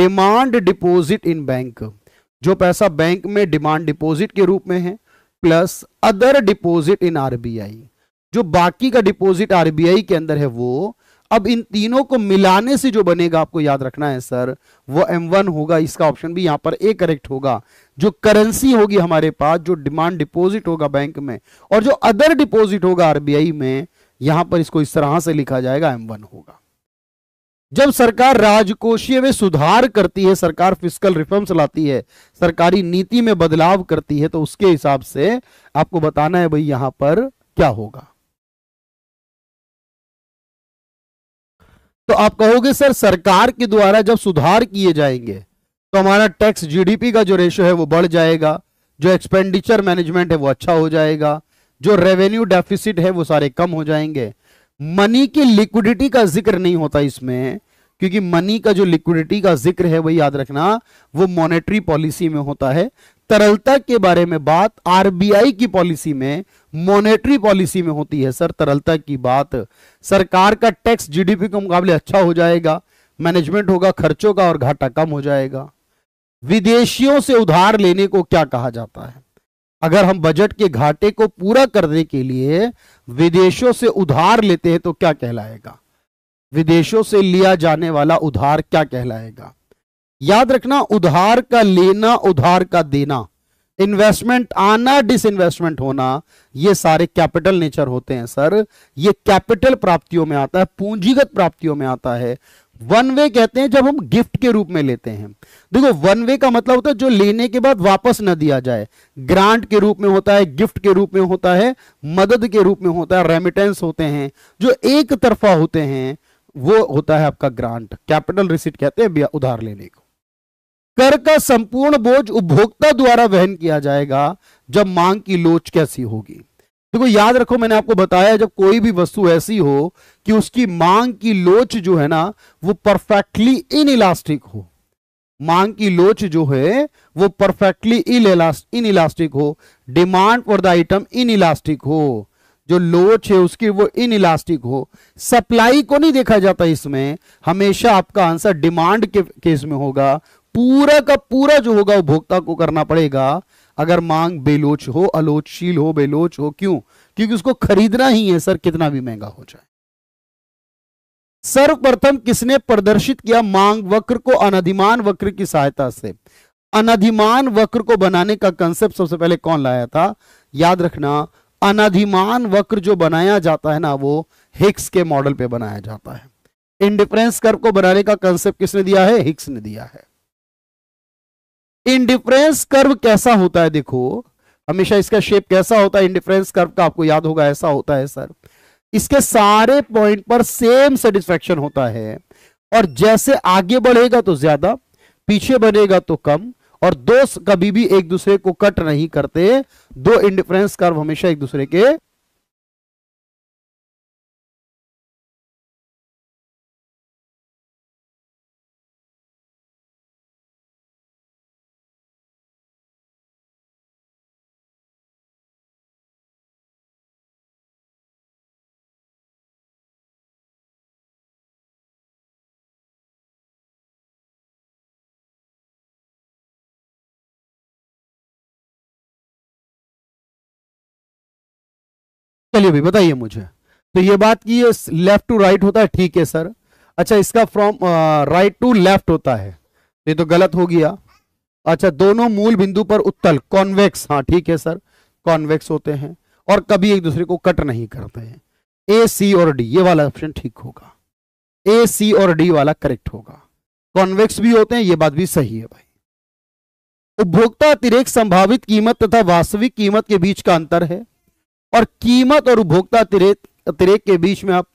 demand deposit in bank जो पैसा बैंक में डिमांड डिपॉजिट के रूप में है plus other deposit in RBI जो बाकी का डिपॉजिट आरबीआई के अंदर है वो अब इन तीनों को मिलाने से जो बनेगा आपको याद रखना है सर वो M1 होगा इसका ऑप्शन भी यहां पर ए करेक्ट होगा जो करेंसी होगी हमारे पास जो डिमांड डिपॉजिट होगा बैंक में और जो अदर डिपॉजिट होगा आरबीआई में यहां पर इसको इस तरह से लिखा जाएगा M1 होगा जब सरकार राजकोषीय में सुधार करती है सरकार फिजिकल रिफॉर्म्स लाती है सरकारी नीति में बदलाव करती है तो उसके हिसाब से आपको बताना है भाई यहां पर क्या होगा तो आप कहोगे सर सरकार के द्वारा जब सुधार किए जाएंगे तो हमारा टैक्स जीडीपी का जो रेशो है वो बढ़ जाएगा जो एक्सपेंडिचर मैनेजमेंट है वो अच्छा हो जाएगा जो रेवेन्यू डेफिसिट है वो सारे कम हो जाएंगे मनी की लिक्विडिटी का जिक्र नहीं होता इसमें क्योंकि मनी का जो लिक्विडिटी का जिक्र है वही याद रखना वो मॉनेटरी पॉलिसी में होता है तरलता के बारे में बात आरबीआई की पॉलिसी में मॉनेटरी पॉलिसी में होती है सर तरलता की बात सरकार का टैक्स जीडीपी के मुकाबले अच्छा हो जाएगा मैनेजमेंट होगा खर्चों का और घाटा कम हो जाएगा विदेशियों से उधार लेने को क्या कहा जाता है अगर हम बजट के घाटे को पूरा करने के लिए विदेशों से उधार लेते हैं तो क्या कहलाएगा विदेशों से लिया जाने वाला उधार क्या कहलाएगा याद रखना उधार का लेना उधार का देना इन्वेस्टमेंट आना डिसइन्वेस्टमेंट होना ये सारे कैपिटल नेचर होते हैं सर ये कैपिटल प्राप्तियों में आता है पूंजीगत प्राप्तियों में आता है वन वे कहते हैं जब हम गिफ्ट के रूप में लेते हैं देखो वन वे का मतलब होता है जो लेने के बाद वापस न दिया जाए ग्रांट के रूप में होता है गिफ्ट के रूप में होता है मदद के रूप में होता है रेमिटेंस होते हैं जो एक तरफा होते हैं वो होता है आपका ग्रांट कैपिटल रिसिट कहते हैं उधार लेने को कर का संपूर्ण बोझ उपभोक्ता द्वारा वहन किया जाएगा जब मांग की लोच कैसी होगी देखो याद रखो मैंने आपको बताया जब कोई भी वस्तु ऐसी हो कि उसकी मांग की लोच जो है ना वो परफेक्टली इन इलास्टिक हो मांग की लोच जो है वो परफेक्टली इन इलास्टिक हो demand for the item inelastic हो जो लोच है उसकी वो इन इलास्टिक हो सप्लाई को नहीं देखा जाता इसमें हमेशा आपका आंसर डिमांड के केस में होगा पूरा का पूरा जो होगा उपभोक्ता को करना पड़ेगा अगर मांग बेलोच हो अलोचशील हो बेलोच हो क्यों क्योंकि उसको खरीदना ही है सर कितना भी महंगा हो जाए सर्वप्रथम किसने प्रदर्शित किया मांग वक्र को अनधिमान वक्र की सहायता से अनधिमान वक्र को बनाने का कंसेप्ट सबसे पहले कौन लाया था याद रखना अनधिमान वक्र जो बनाया जाता है ना वो हिक्स के मॉडल पे बनाया जाता है इंडिफरेंस कर्व को बनाने का कंसेप्ट किसने दिया है हिक्स ने दिया है इंडिफरेंस कर्व कैसा होता है देखो हमेशा इसका शेप कैसा होता है इंडिफरेंस कर्व का आपको याद होगा ऐसा होता है सर इसके सारे पॉइंट पर सेम सेटिस्फेक्शन होता है और जैसे आगे बढ़ेगा तो ज्यादा पीछे बढ़ेगा तो कम और दो कभी भी एक दूसरे को कट नहीं करते दो इंडिफरेंस कर्व हमेशा एक दूसरे के चलिए भाई बताइए मुझे तो ये बात की लेफ्ट टू राइट होता है ठीक है सर अच्छा इसका फ्रॉम राइट टू लेफ्ट होता है ये तो गलत हो गया अच्छा दोनों मूल बिंदु पर उत्तल कॉन्वेक्स हाँ ठीक है सर कॉन्वेक्स होते हैं और कभी एक दूसरे को कट नहीं करते हैं ए सी और डी ये वाला ऑप्शन ठीक होगा ए सी और डी वाला करेक्ट होगा कॉन्वेक्स भी होते हैं ये बात भी सही है भाई उपभोक्ता अतिरिक्त संभावित कीमत तथा वास्तविक कीमत के बीच का अंतर है और कीमत और उपभोक्ता अतिरेक के बीच में आप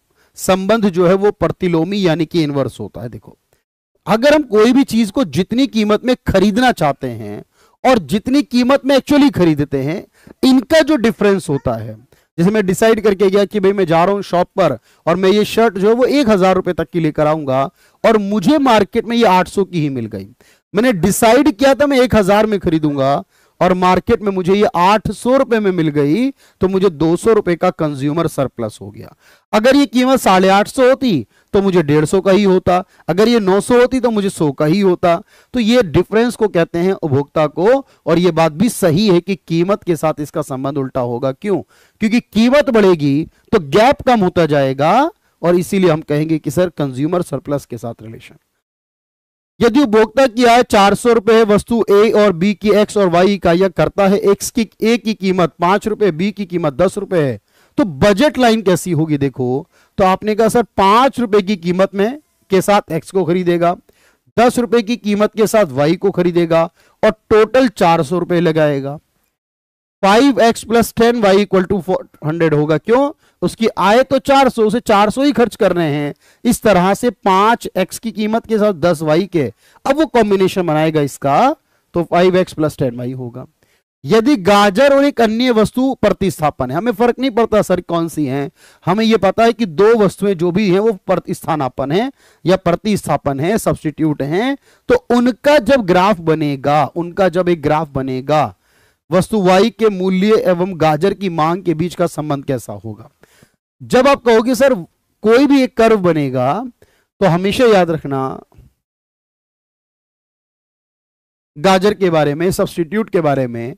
संबंध जो है वो प्रतिलोमी यानी कि इनवर्स होता है देखो अगर हम कोई भी चीज को जितनी कीमत में खरीदना चाहते हैं और जितनी कीमत में एक्चुअली खरीदते हैं इनका जो डिफरेंस होता है जैसे मैं डिसाइड करके गया कि भाई मैं जा रहा हूं शॉप पर और मैं ये शर्ट जो है वो एक हजार रुपए तक की लेकर आऊंगा और मुझे मार्केट में ये आठ सौ की ही मिल गई मैंने डिसाइड किया था मैं एक हजार में खरीदूंगा और मार्केट में मुझे ये आठ सौ रुपए में मिल गई तो मुझे दो सौ रुपए का कंज्यूमर सरप्लस हो गया अगर ये कीमत साढ़े आठ सौ होती तो मुझे डेढ़ सौ का ही होता अगर ये नौ सौ होती तो मुझे सौ का ही होता तो ये डिफरेंस को कहते हैं उपभोक्ता को और ये बात भी सही है कि कीमत के साथ इसका संबंध उल्टा होगा क्यों क्योंकि कीमत बढ़ेगी तो गैप कम होता जाएगा और इसीलिए हम कहेंगे कि सर कंज्यूमर सरप्लस के साथ रिलेशन यदि उपभोक्ता की आय चार सौ है वस्तु ए और बी की एक्स और वाई इकाइया करता है एक्स की ए की कीमत पांच रुपए बी की कीमत दस रुपए है तो बजट लाइन कैसी होगी देखो तो आपने कहा सर पांच रुपए की कीमत में के साथ एक्स को खरीदेगा दस रुपए की कीमत के साथ वाई को खरीदेगा और टोटल चार सौ रुपए लगाएगा five X plus ten Y equal to hundred होगा क्यों उसकी आय तो 400 उसे 400 ही खर्च कर रहे हैं इस तरह से पांच एक्स की कीमत के साथ दस वाई के अब वो कॉम्बिनेशन बनाएगा इसका तो five X plus ten Y होगा यदि गाजर और एक अन्य वस्तु प्रतिस्थापन है हमें फर्क नहीं पड़ता सर कौन सी हैं हमें यह पता है कि दो वस्तुएं जो भी हैं वो प्रतिस्थानापन है या प्रतिस्थापन है सब्सटीट्यूट हैं तो उनका जब ग्राफ बनेगा उनका जब एक ग्राफ बनेगा वस्तु वाई के मूल्य एवं गाजर की मांग के बीच का संबंध कैसा होगा जब आप कहोगे सर कोई भी एक कर्व बनेगा तो हमेशा याद रखना गाजर के बारे में सब्सटीट्यूट के बारे में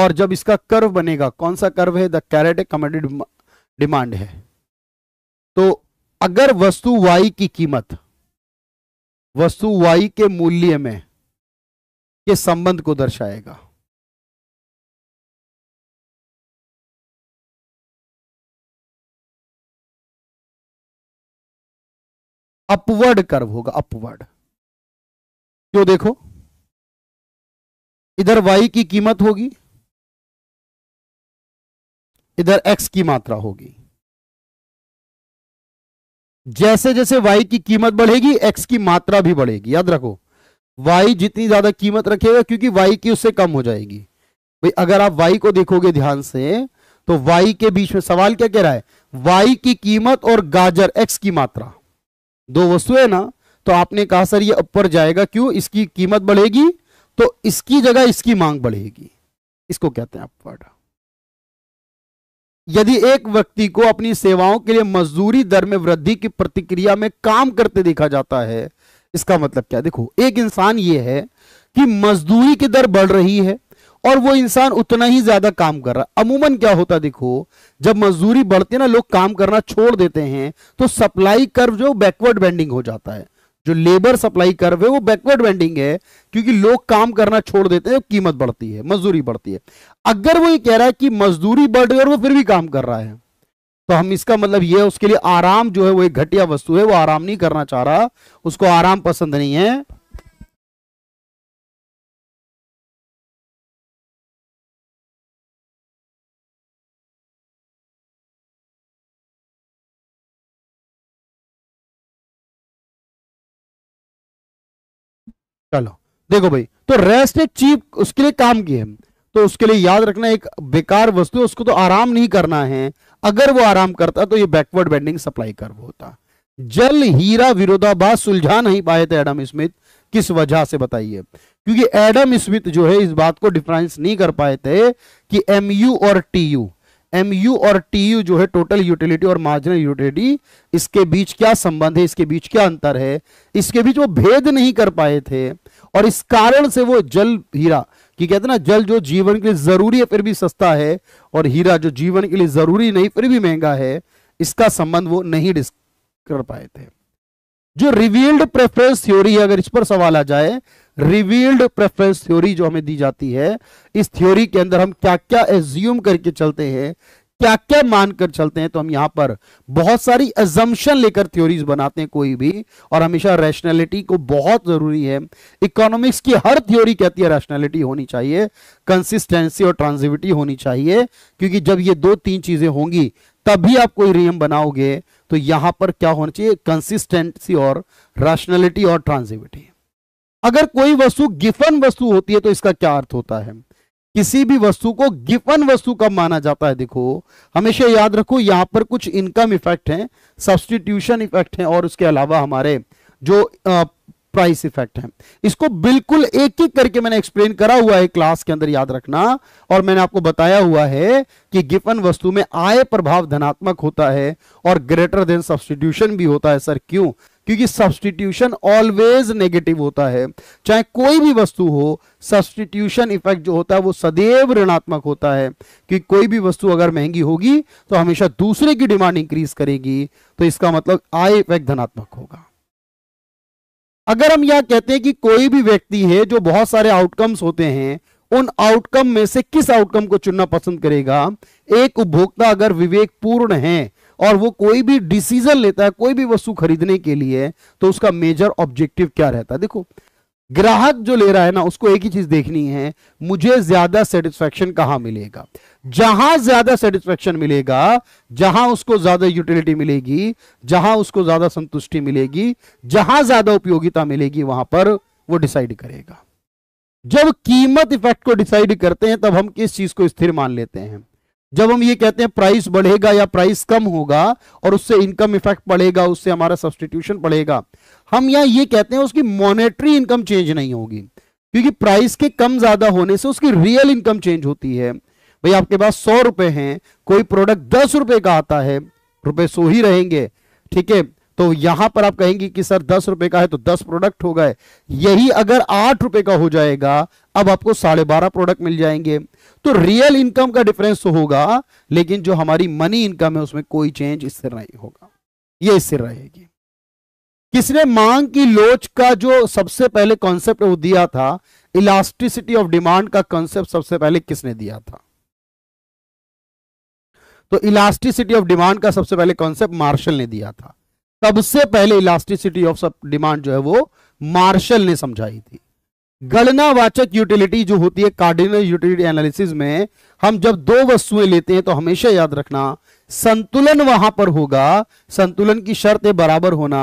और जब इसका कर्व बनेगा कौन सा कर्व है द कैरेट कमेडी डिमांड है तो अगर वस्तु वाई की कीमत वस्तु वाई के मूल्य में के संबंध को दर्शाएगा अपवर्ड कर्व होगा अपवर्ड क्यों देखो इधर y की कीमत होगी इधर x की मात्रा होगी जैसे जैसे y की कीमत बढ़ेगी x की मात्रा भी बढ़ेगी याद रखो y जितनी ज्यादा कीमत रखेगा क्योंकि y की उससे कम हो जाएगी भाई अगर आप y को देखोगे ध्यान से तो y के बीच में सवाल क्या कह रहा है y की कीमत और गाजर x की मात्रा दो वस्तु है ना तो आपने कहा सर ये अपर जाएगा क्यों इसकी कीमत बढ़ेगी तो इसकी जगह इसकी मांग बढ़ेगी इसको कहते हैं अपवर्ड यदि एक व्यक्ति को अपनी सेवाओं के लिए मजदूरी दर में वृद्धि की प्रतिक्रिया में काम करते देखा जाता है इसका मतलब क्या देखो एक इंसान ये है कि मजदूरी की दर बढ़ रही है और वो इंसान उतना ही ज्यादा काम कर रहा अमूमन क्या होता देखो जब मजदूरी बढ़ती है ना लोग काम करना छोड़ देते हैं तो सप्लाई कर्व जो बैकवर्ड बेंडिंग हो जाता है जो लेबर सप्लाई कर्व है वो बैकवर्ड बेंडिंग है क्योंकि लोग काम करना छोड़ देते हैं कीमत बढ़ती है मजदूरी बढ़ती है अगर वो ये कह रहा है कि मजदूरी बढ़ रही है और वो फिर भी काम कर रहा है तो हम इसका मतलब ये है उसके लिए आराम जो है वो एक घटिया वस्तु है वो आराम नहीं करना चाह रहा उसको आराम पसंद नहीं है चलो देखो भाई तो रेस्ट ने चीप उसके लिए काम किए तो उसके लिए याद रखना एक बेकार वस्तु उसको तो आराम नहीं करना है अगर वो आराम करता तो ये बैकवर्ड बेंडिंग सप्लाई कर्व होता जल हीरा विरोधाभास सुलझा नहीं पाए थे एडम स्मिथ किस वजह से बताइए क्योंकि एडम स्मिथ जो है इस बात को डिफरेंस नहीं कर पाए थे कि एम और टी यू एम यू और टी यू जो है टोटल यूटिलिटी और मार्जिनल यूटिलिटी इसके बीच क्या संबंध है इसके बीच क्या अंतर है इसके बीच वो भेद नहीं कर पाए थे और इस कारण से वो जल हीरा कि कहते ना जल जो जीवन के लिए जरूरी है फिर भी सस्ता है और हीरा जो जीवन के लिए जरूरी नहीं फिर भी महंगा है इसका संबंध वो नहीं डिस्क कर पाए थे जो रिवील्ड प्रेफरेंस थ्योरी है अगर इस पर सवाल आ जाए रिवील्ड प्रेफरेंस थ्योरी जो हमें दी जाती है इस थ्योरी के अंदर हम क्या क्या एज्यूम करके चलते हैं क्या क्या मानकर चलते हैं तो हम यहां पर बहुत सारी एजम्पन लेकर थ्योरीज बनाते हैं कोई भी और हमेशा रैशनैलिटी को बहुत जरूरी है इकोनॉमिक्स की हर थ्योरी कहती है रैशनैलिटी होनी चाहिए कंसिस्टेंसी और ट्रांजिविटी होनी चाहिए क्योंकि जब ये दो तीन चीजें होंगी तभी आप कोई नियम बनाओगे तो यहां पर क्या होना चाहिए कंसिस्टेंसी और रैशनैलिटी और ट्रांसिविटी अगर कोई वस्तु गिफन वस्तु होती है तो इसका क्या अर्थ होता है किसी भी वस्तु को गिफन वस्तु कब माना जाता है देखो हमेशा याद रखो यहां पर कुछ इनकम इफेक्ट हैं सब्सटीट्यूशन इफेक्ट हैं और उसके अलावा हमारे जो आ, प्राइस इफेक्ट है इसको बिल्कुल एक एक करके मैंने एक्सप्लेन करा हुआ है क्लास के अंदर याद रखना और मैंने आपको बताया हुआ है कि गिफन वस्तु में आय प्रभाव धनात्मक होता है और ग्रेटर देन सब्सटीट्यूशन भी होता है सर क्यों क्योंकि सब्सटीट्यूशन ऑलवेज नेगेटिव होता है चाहे कोई भी वस्तु हो सब्सटीट्यूशन इफेक्ट जो होता है वो सदैव ऋणात्मक होता है कि कोई भी वस्तु अगर महंगी होगी तो हमेशा दूसरे की डिमांड इंक्रीज करेगी तो इसका मतलब आय इफेक्ट धनात्मक होगा अगर हम यह कहते हैं कि कोई भी व्यक्ति है जो बहुत सारे आउटकम्स होते हैं उन आउटकम में से किस आउटकम को चुनना पसंद करेगा एक उपभोक्ता अगर विवेकपूर्ण है और वो कोई भी डिसीजन लेता है कोई भी वस्तु खरीदने के लिए तो उसका मेजर ऑब्जेक्टिव क्या रहता है देखो ग्राहक जो ले रहा है ना उसको एक ही चीज देखनी है मुझे ज्यादा सेटिस्फेक्शन कहां मिलेगा जहां ज्यादा सेटिस्फेक्शन मिलेगा जहां उसको ज्यादा यूटिलिटी मिलेगी जहां उसको ज्यादा संतुष्टि मिलेगी जहां ज्यादा उपयोगिता मिलेगी वहां पर वो डिसाइड करेगा जब कीमत इफेक्ट को डिसाइड करते हैं तब हम किस चीज को स्थिर मान लेते हैं जब हम ये कहते हैं प्राइस बढ़ेगा या प्राइस कम होगा और उससे इनकम इफेक्ट पड़ेगा उससे हमारा सब्सटीट्यूशन पड़ेगा हम यहां ये कहते हैं उसकी मॉनेटरी इनकम चेंज नहीं होगी क्योंकि प्राइस के कम ज्यादा होने से उसकी रियल इनकम चेंज होती है भाई आपके पास सौ रुपए हैं कोई प्रोडक्ट दस रुपए का आता है रुपए सो ही रहेंगे ठीक है तो यहां पर आप कहेंगे कि सर दस रुपए का है तो दस प्रोडक्ट हो गए यही अगर आठ रुपए का हो जाएगा अब आपको साढ़े बारह प्रोडक्ट मिल जाएंगे तो रियल इनकम का डिफरेंस तो होगा लेकिन जो हमारी मनी इनकम है उसमें कोई चेंज स्थिर नहीं होगा यह स्थिर रहेगी किसने मांग की लोच का जो सबसे पहले कॉन्सेप्ट वो दिया था इलास्टिसिटी ऑफ डिमांड का कॉन्सेप्ट सबसे पहले किसने दिया था तो इलास्टिसिटी ऑफ डिमांड का सबसे पहले कॉन्सेप्ट मार्शल ने दिया था सबसे पहले इलास्टिसिटी ऑफ सब डिमांड जो है वो मार्शल ने समझाई थी गणनावाचक यूटिलिटी जो होती है कार्डिनल यूटिलिटी एनालिसिस में हम जब दो वस्तुएं लेते हैं तो हमेशा याद रखना संतुलन वहां पर होगा संतुलन की शर्त बराबर होना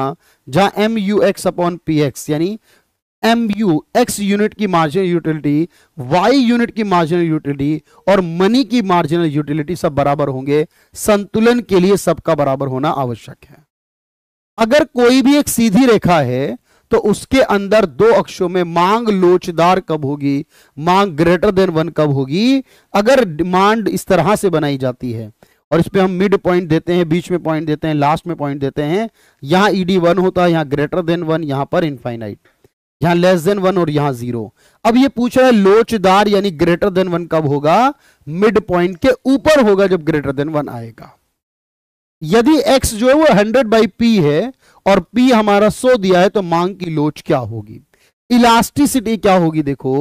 जहां M U X upon P X यानी एम यू एक्स यूनिट की मार्जिनल यूटिलिटी वाई यूनिट की मार्जिनल यूटिलिटी और मनी की मार्जिनल यूटिलिटी सब बराबर होंगे संतुलन के लिए सबका बराबर होना आवश्यक है अगर कोई भी एक सीधी रेखा है तो उसके अंदर दो अक्षों में मांग लोचदार कब होगी मांग ग्रेटर देन वन कब होगी अगर डिमांड इस तरह से बनाई जाती है और इस पर हम मिड पॉइंट देते हैं बीच में पॉइंट देते हैं लास्ट में पॉइंट देते हैं यहां ईडी वन होता है यहां ग्रेटर देन वन यहां पर इनफाइनाइट यहां लेस देन वन और यहां जीरो अब ये पूछ रहा है लोचदार यानी ग्रेटर देन वन कब होगा मिड पॉइंट के ऊपर होगा जब ग्रेटर देन वन आएगा यदि x जो है वो 100 बाई पी है और p हमारा 100 दिया है तो मांग की लोच क्या होगी इलास्टिसिटी क्या होगी देखो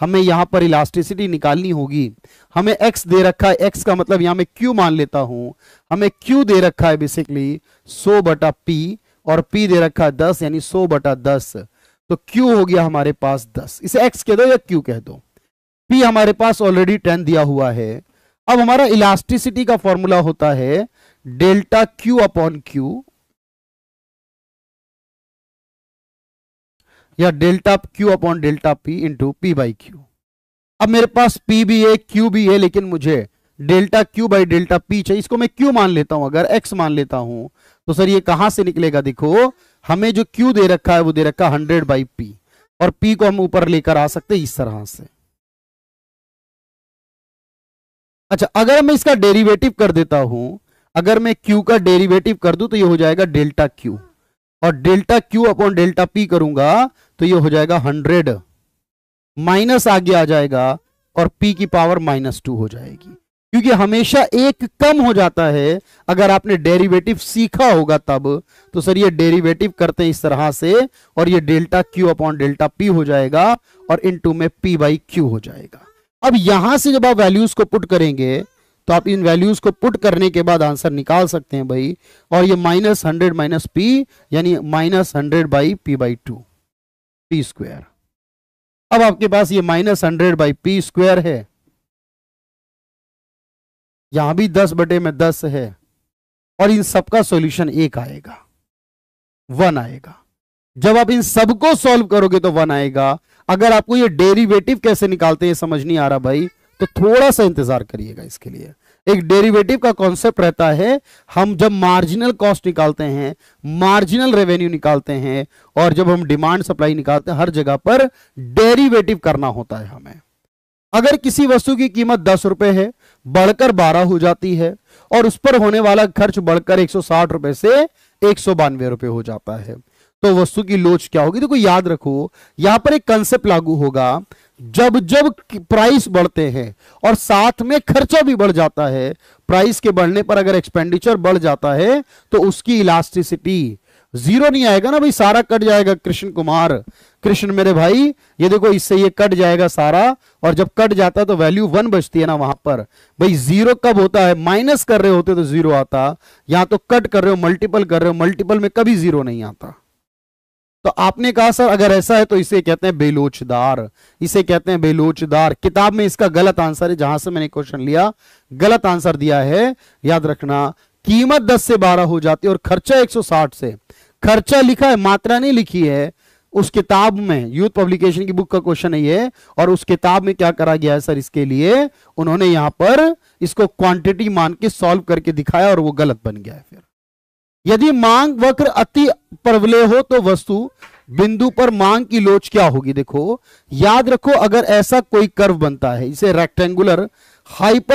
हमें यहां पर इलास्टिसिटी निकालनी होगी हमें x दे रखा है x का मतलब यहां मैं q मान लेता हूं हमें q दे रखा है बेसिकली 100 बटा p और p दे रखा है 10 यानी 100 बटा 10 तो q हो गया हमारे पास 10 इसे x कह दो या q कह दो p हमारे पास ऑलरेडी 10 दिया हुआ है अब हमारा इलास्टिसिटी का फॉर्मूला होता है डेल्टा क्यू अपॉन क्यू या delta Q upon delta P into P by Q अब मेरे पास पी भी है क्यू भी है लेकिन मुझे delta Q by delta P चाहिए इसको मैं क्यू मान लेता हूं अगर एक्स मान लेता हूं तो सर ये कहां से निकलेगा देखो हमें जो क्यू दे रखा है वो दे रखा हंड्रेड बाई पी और पी को हम ऊपर लेकर आ सकते हैं इस तरह से अच्छा अगर मैं इसका डेरिवेटिव कर देता हूं अगर मैं क्यू का डेरिवेटिव कर दूं तो ये हो जाएगा डेल्टा क्यू और delta Q upon delta P करूंगा तो ये हो जाएगा हंड्रेड माइनस आगे आ जाएगा और पी की पावर माइनस टू हो जाएगी क्योंकि हमेशा एक कम हो जाता है अगर आपने डेरिवेटिव सीखा होगा तब तो सर ये डेरिवेटिव करते हैं इस तरह से और ये delta Q upon delta P हो जाएगा और इन टू में पी बाई क्यू हो जाएगा अब यहां से जब आप वैल्यूज को पुट करेंगे तो आप इन वैल्यूज को पुट करने के बाद आंसर निकाल सकते हैं भाई और ये माइनस हंड्रेड माइनस पी यानी minus hundred by P by two P square अब आपके पास ये minus hundred by P square है यहां भी दस बटे में दस है और इन सबका सॉल्यूशन एक आएगा वन आएगा जब आप इन सबको सॉल्व करोगे तो वन आएगा अगर आपको ये डेरिवेटिव कैसे निकालते हैं समझ नहीं आ रहा भाई तो थोड़ा सा इंतजार करिएगा इसके लिए एक डेरिवेटिव का कॉन्सेप्ट रहता है हम जब मार्जिनल कॉस्ट निकालते हैं मार्जिनल रेवेन्यू निकालते हैं और जब हम डिमांड सप्लाई निकालते हैं हर जगह पर डेरिवेटिव करना होता है हमें अगर किसी वस्तु की कीमत दस रुपए है बढ़कर बारह हो जाती है और उस पर होने वाला खर्च बढ़कर एक रुपए से एक रुपए हो जाता है तो वस्तु की लोच क्या होगी देखो तो याद रखो यहां पर एक कंसेप्ट लागू होगा जब जब प्राइस बढ़ते हैं और साथ में खर्चा भी बढ़ जाता है प्राइस के बढ़ने पर अगर एक्सपेंडिचर बढ़ जाता है तो उसकी इलास्टिसिटी जीरो नहीं आएगा ना भाई सारा कट जाएगा कृष्ण कुमार कृष्ण मेरे भाई ये देखो इससे ये कट जाएगा सारा और जब कट जाता है तो वैल्यू वन बचती है ना वहां पर भाई जीरो कब होता है माइनस कर रहे होते तो जीरो आता यहां तो कट कर रहे हो मल्टीपल कर रहे हो मल्टीपल में कभी जीरो नहीं आता तो आपने कहा सर अगर ऐसा है तो इसे कहते हैं बेलोचदार इसे कहते हैं बेलोचदार किताब में इसका गलत आंसर है जहां से मैंने क्वेश्चन लिया गलत आंसर दिया है याद रखना कीमत 10 से 12 हो जाती है और खर्चा 160 से खर्चा लिखा है मात्रा नहीं लिखी है उस किताब में यूथ पब्लिकेशन की बुक का क्वेश्चन है और उस किताब में क्या करा गया है सर इसके लिए उन्होंने यहां पर इसको क्वांटिटी मान के सॉल्व करके दिखाया और वो गलत बन गया है फिर यदि मांग वक्र अति प्रबले हो तो वस्तु बिंदु पर मांग की लोच क्या होगी देखो याद रखो अगर ऐसा कोई कर्व बनता है इसे रेक्टेंगुलर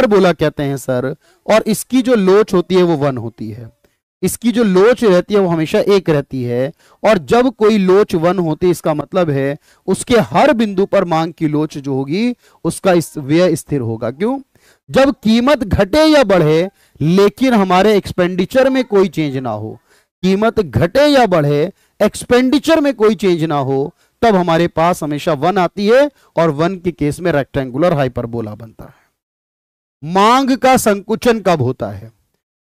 बोला कहते हैं सर और इसकी जो लोच होती है वो वन होती है इसकी जो लोच रहती है वो हमेशा एक रहती है और जब कोई लोच वन होती है इसका मतलब है उसके हर बिंदु पर मांग की लोच जो होगी उसका इस व्यय स्थिर होगा क्यों जब कीमत घटे या बढ़े लेकिन हमारे एक्सपेंडिचर में कोई चेंज ना हो कीमत घटे या बढ़े एक्सपेंडिचर में कोई चेंज ना हो तब हमारे पास हमेशा वन आती है और वन के केस में रेक्टेंगुलर हाइपरबोला बनता है मांग का संकुचन कब होता है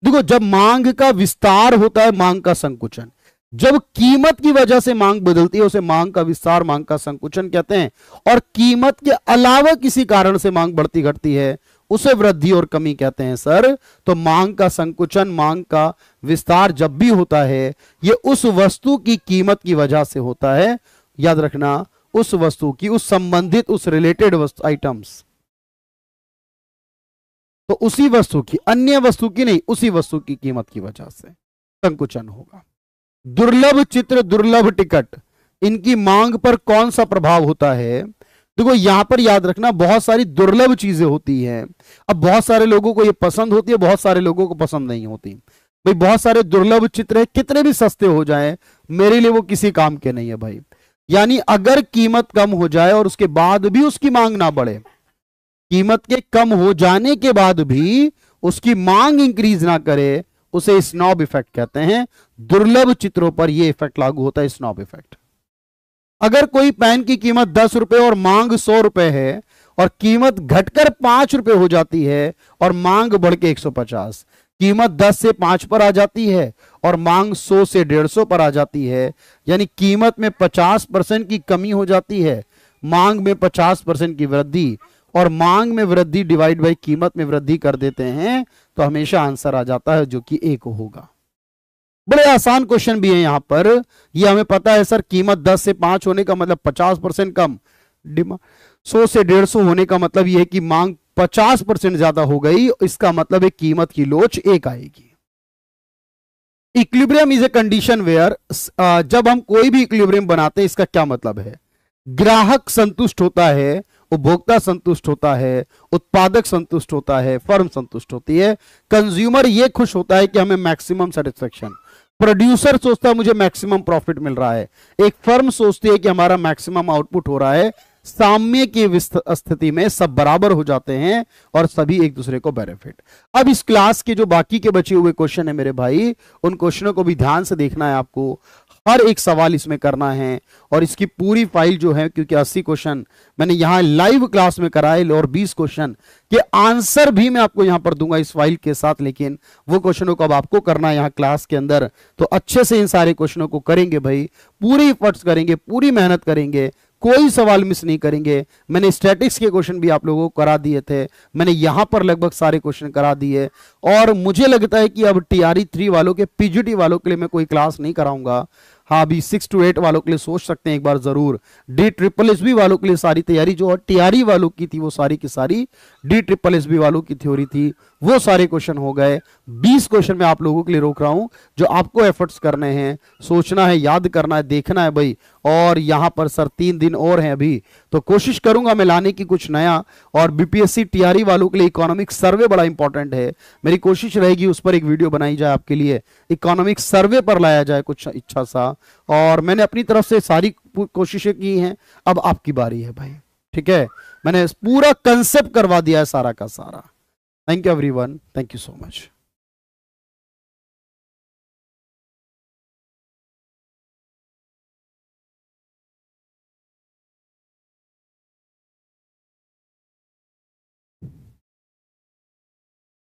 देखो जब मांग का विस्तार होता है मांग का संकुचन जब कीमत की वजह से मांग बदलती है उसे मांग का विस्तार मांग का संकुचन कहते हैं और कीमत के अलावा किसी कारण से मांग बढ़ती घटती है उसे वृद्धि और कमी कहते हैं सर तो मांग का संकुचन मांग का विस्तार जब भी होता है यह उस वस्तु की कीमत की वजह से होता है याद रखना उस वस्तु की उस संबंधित उस रिलेटेड वस्तु आइटम्स तो उसी वस्तु की अन्य वस्तु की नहीं उसी वस्तु की कीमत की वजह से संकुचन होगा दुर्लभ चित्र दुर्लभ टिकट इनकी मांग पर कौन सा प्रभाव होता है देखो यहां पर याद रखना बहुत सारी दुर्लभ चीजें होती हैं अब बहुत सारे लोगों को ये पसंद होती है बहुत सारे लोगों को पसंद नहीं होती भाई बहुत सारे दुर्लभ चित्र है कितने भी सस्ते हो जाए मेरे लिए वो किसी काम के नहीं है भाई यानी अगर कीमत कम हो जाए और उसके बाद भी उसकी मांग ना बढ़े कीमत के कम हो जाने के बाद भी उसकी मांग इंक्रीज ना करे उसे स्नॉब इफेक्ट कहते हैं दुर्लभ चित्रों पर यह इफेक्ट लागू होता है स्नॉब इफेक्ट अगर कोई पेन की कीमत दस रुपए और मांग सौ रुपए है और कीमत घटकर पांच रुपए हो जाती है और मांग बढ़ के एक सौ पचास कीमत दस से पांच पर आ जाती है और मांग सौ से डेढ़ सौ पर आ जाती है यानी कीमत में पचास परसेंट की कमी हो जाती है मांग में पचास परसेंट की वृद्धि और मांग में वृद्धि डिवाइड बाई कीमत में वृद्धि कर देते हैं तो हमेशा आंसर आ जाता है जो कि एक होगा बड़े आसान क्वेश्चन भी है यहां पर ये हमें पता है सर कीमत दस से पांच होने का मतलब पचास परसेंट कम डिमांड सौ से डेढ़ सौ होने का मतलब यह है कि मांग पचास परसेंट ज्यादा हो गई इसका मतलब है कीमत की लोच एक आएगी equilibrium is a condition where जब हम कोई भी इक्लिब्रियम बनाते हैं इसका क्या मतलब है ग्राहक संतुष्ट होता है उपभोक्ता संतुष्ट होता है उत्पादक संतुष्ट होता है फर्म संतुष्ट होती है कंज्यूमर यह खुश होता है कि हमें मैक्सिमम सेटिस्फेक्शन प्रोड्यूसर सोचता है मुझे मैक्सिमम प्रॉफिट मिल रहा है एक फर्म सोचती है कि हमारा मैक्सिमम आउटपुट हो रहा है साम्य की स्थिति में सब बराबर हो जाते हैं और सभी एक दूसरे को बेनिफिट अब इस क्लास के जो बाकी के बचे हुए क्वेश्चन है मेरे भाई उन क्वेश्चनों को भी ध्यान से देखना है आपको हर एक सवाल इसमें करना है और इसकी पूरी फाइल जो है क्योंकि 80 क्वेश्चन मैंने यहां लाइव क्लास में कराए और 20 क्वेश्चन के आंसर भी मैं आपको यहां पर दूंगा इस फाइल के साथ लेकिन वो क्वेश्चनों को अब आपको करना है यहां क्लास के अंदर तो अच्छे से इन सारे क्वेश्चनों को करेंगे भाई पूरी इफर्ट्स करेंगे पूरी मेहनत करेंगे कोई सवाल मिस नहीं करेंगे मैंने स्टैटिक्स के क्वेश्चन भी आप लोगों को करा दिए थे मैंने यहां पर लगभग सारे क्वेश्चन करा दिए और मुझे लगता है कि अब टीआरई थ्री e वालों के पीजीटी वालों के लिए मैं कोई क्लास नहीं कराऊंगा हाँ अभी सिक्स टू एट वालों के लिए सोच सकते हैं एक बार जरूर डी ट्रिपल एस बी वालों के लिए सारी तैयारी जो और टीआरई e वालों की थी वो सारी की सारी डी ट्रिपल एस बी वालों की थ्योरी थी वो सारे क्वेश्चन हो गए 20 क्वेश्चन मैं आप लोगों के लिए रोक रहा हूं जो आपको एफर्ट्स करने हैं सोचना है याद करना है देखना है भाई और यहां पर सर तीन दिन और हैं अभी तो कोशिश करूंगा मैं लाने की कुछ नया और बीपीएससी टीआरई e वालों के लिए इकोनॉमिक सर्वे बड़ा इंपॉर्टेंट है मेरी कोशिश रहेगी उस पर एक वीडियो बनाई जाए आपके लिए इकोनॉमिक सर्वे पर लाया जाए कुछ इच्छा सा और मैंने अपनी तरफ से सारी कोशिशें की हैं अब आपकी बारी है भाई ठीक है मैंने पूरा कंसेप्ट करवा दिया है सारा का सारा thank you everyone thank you so much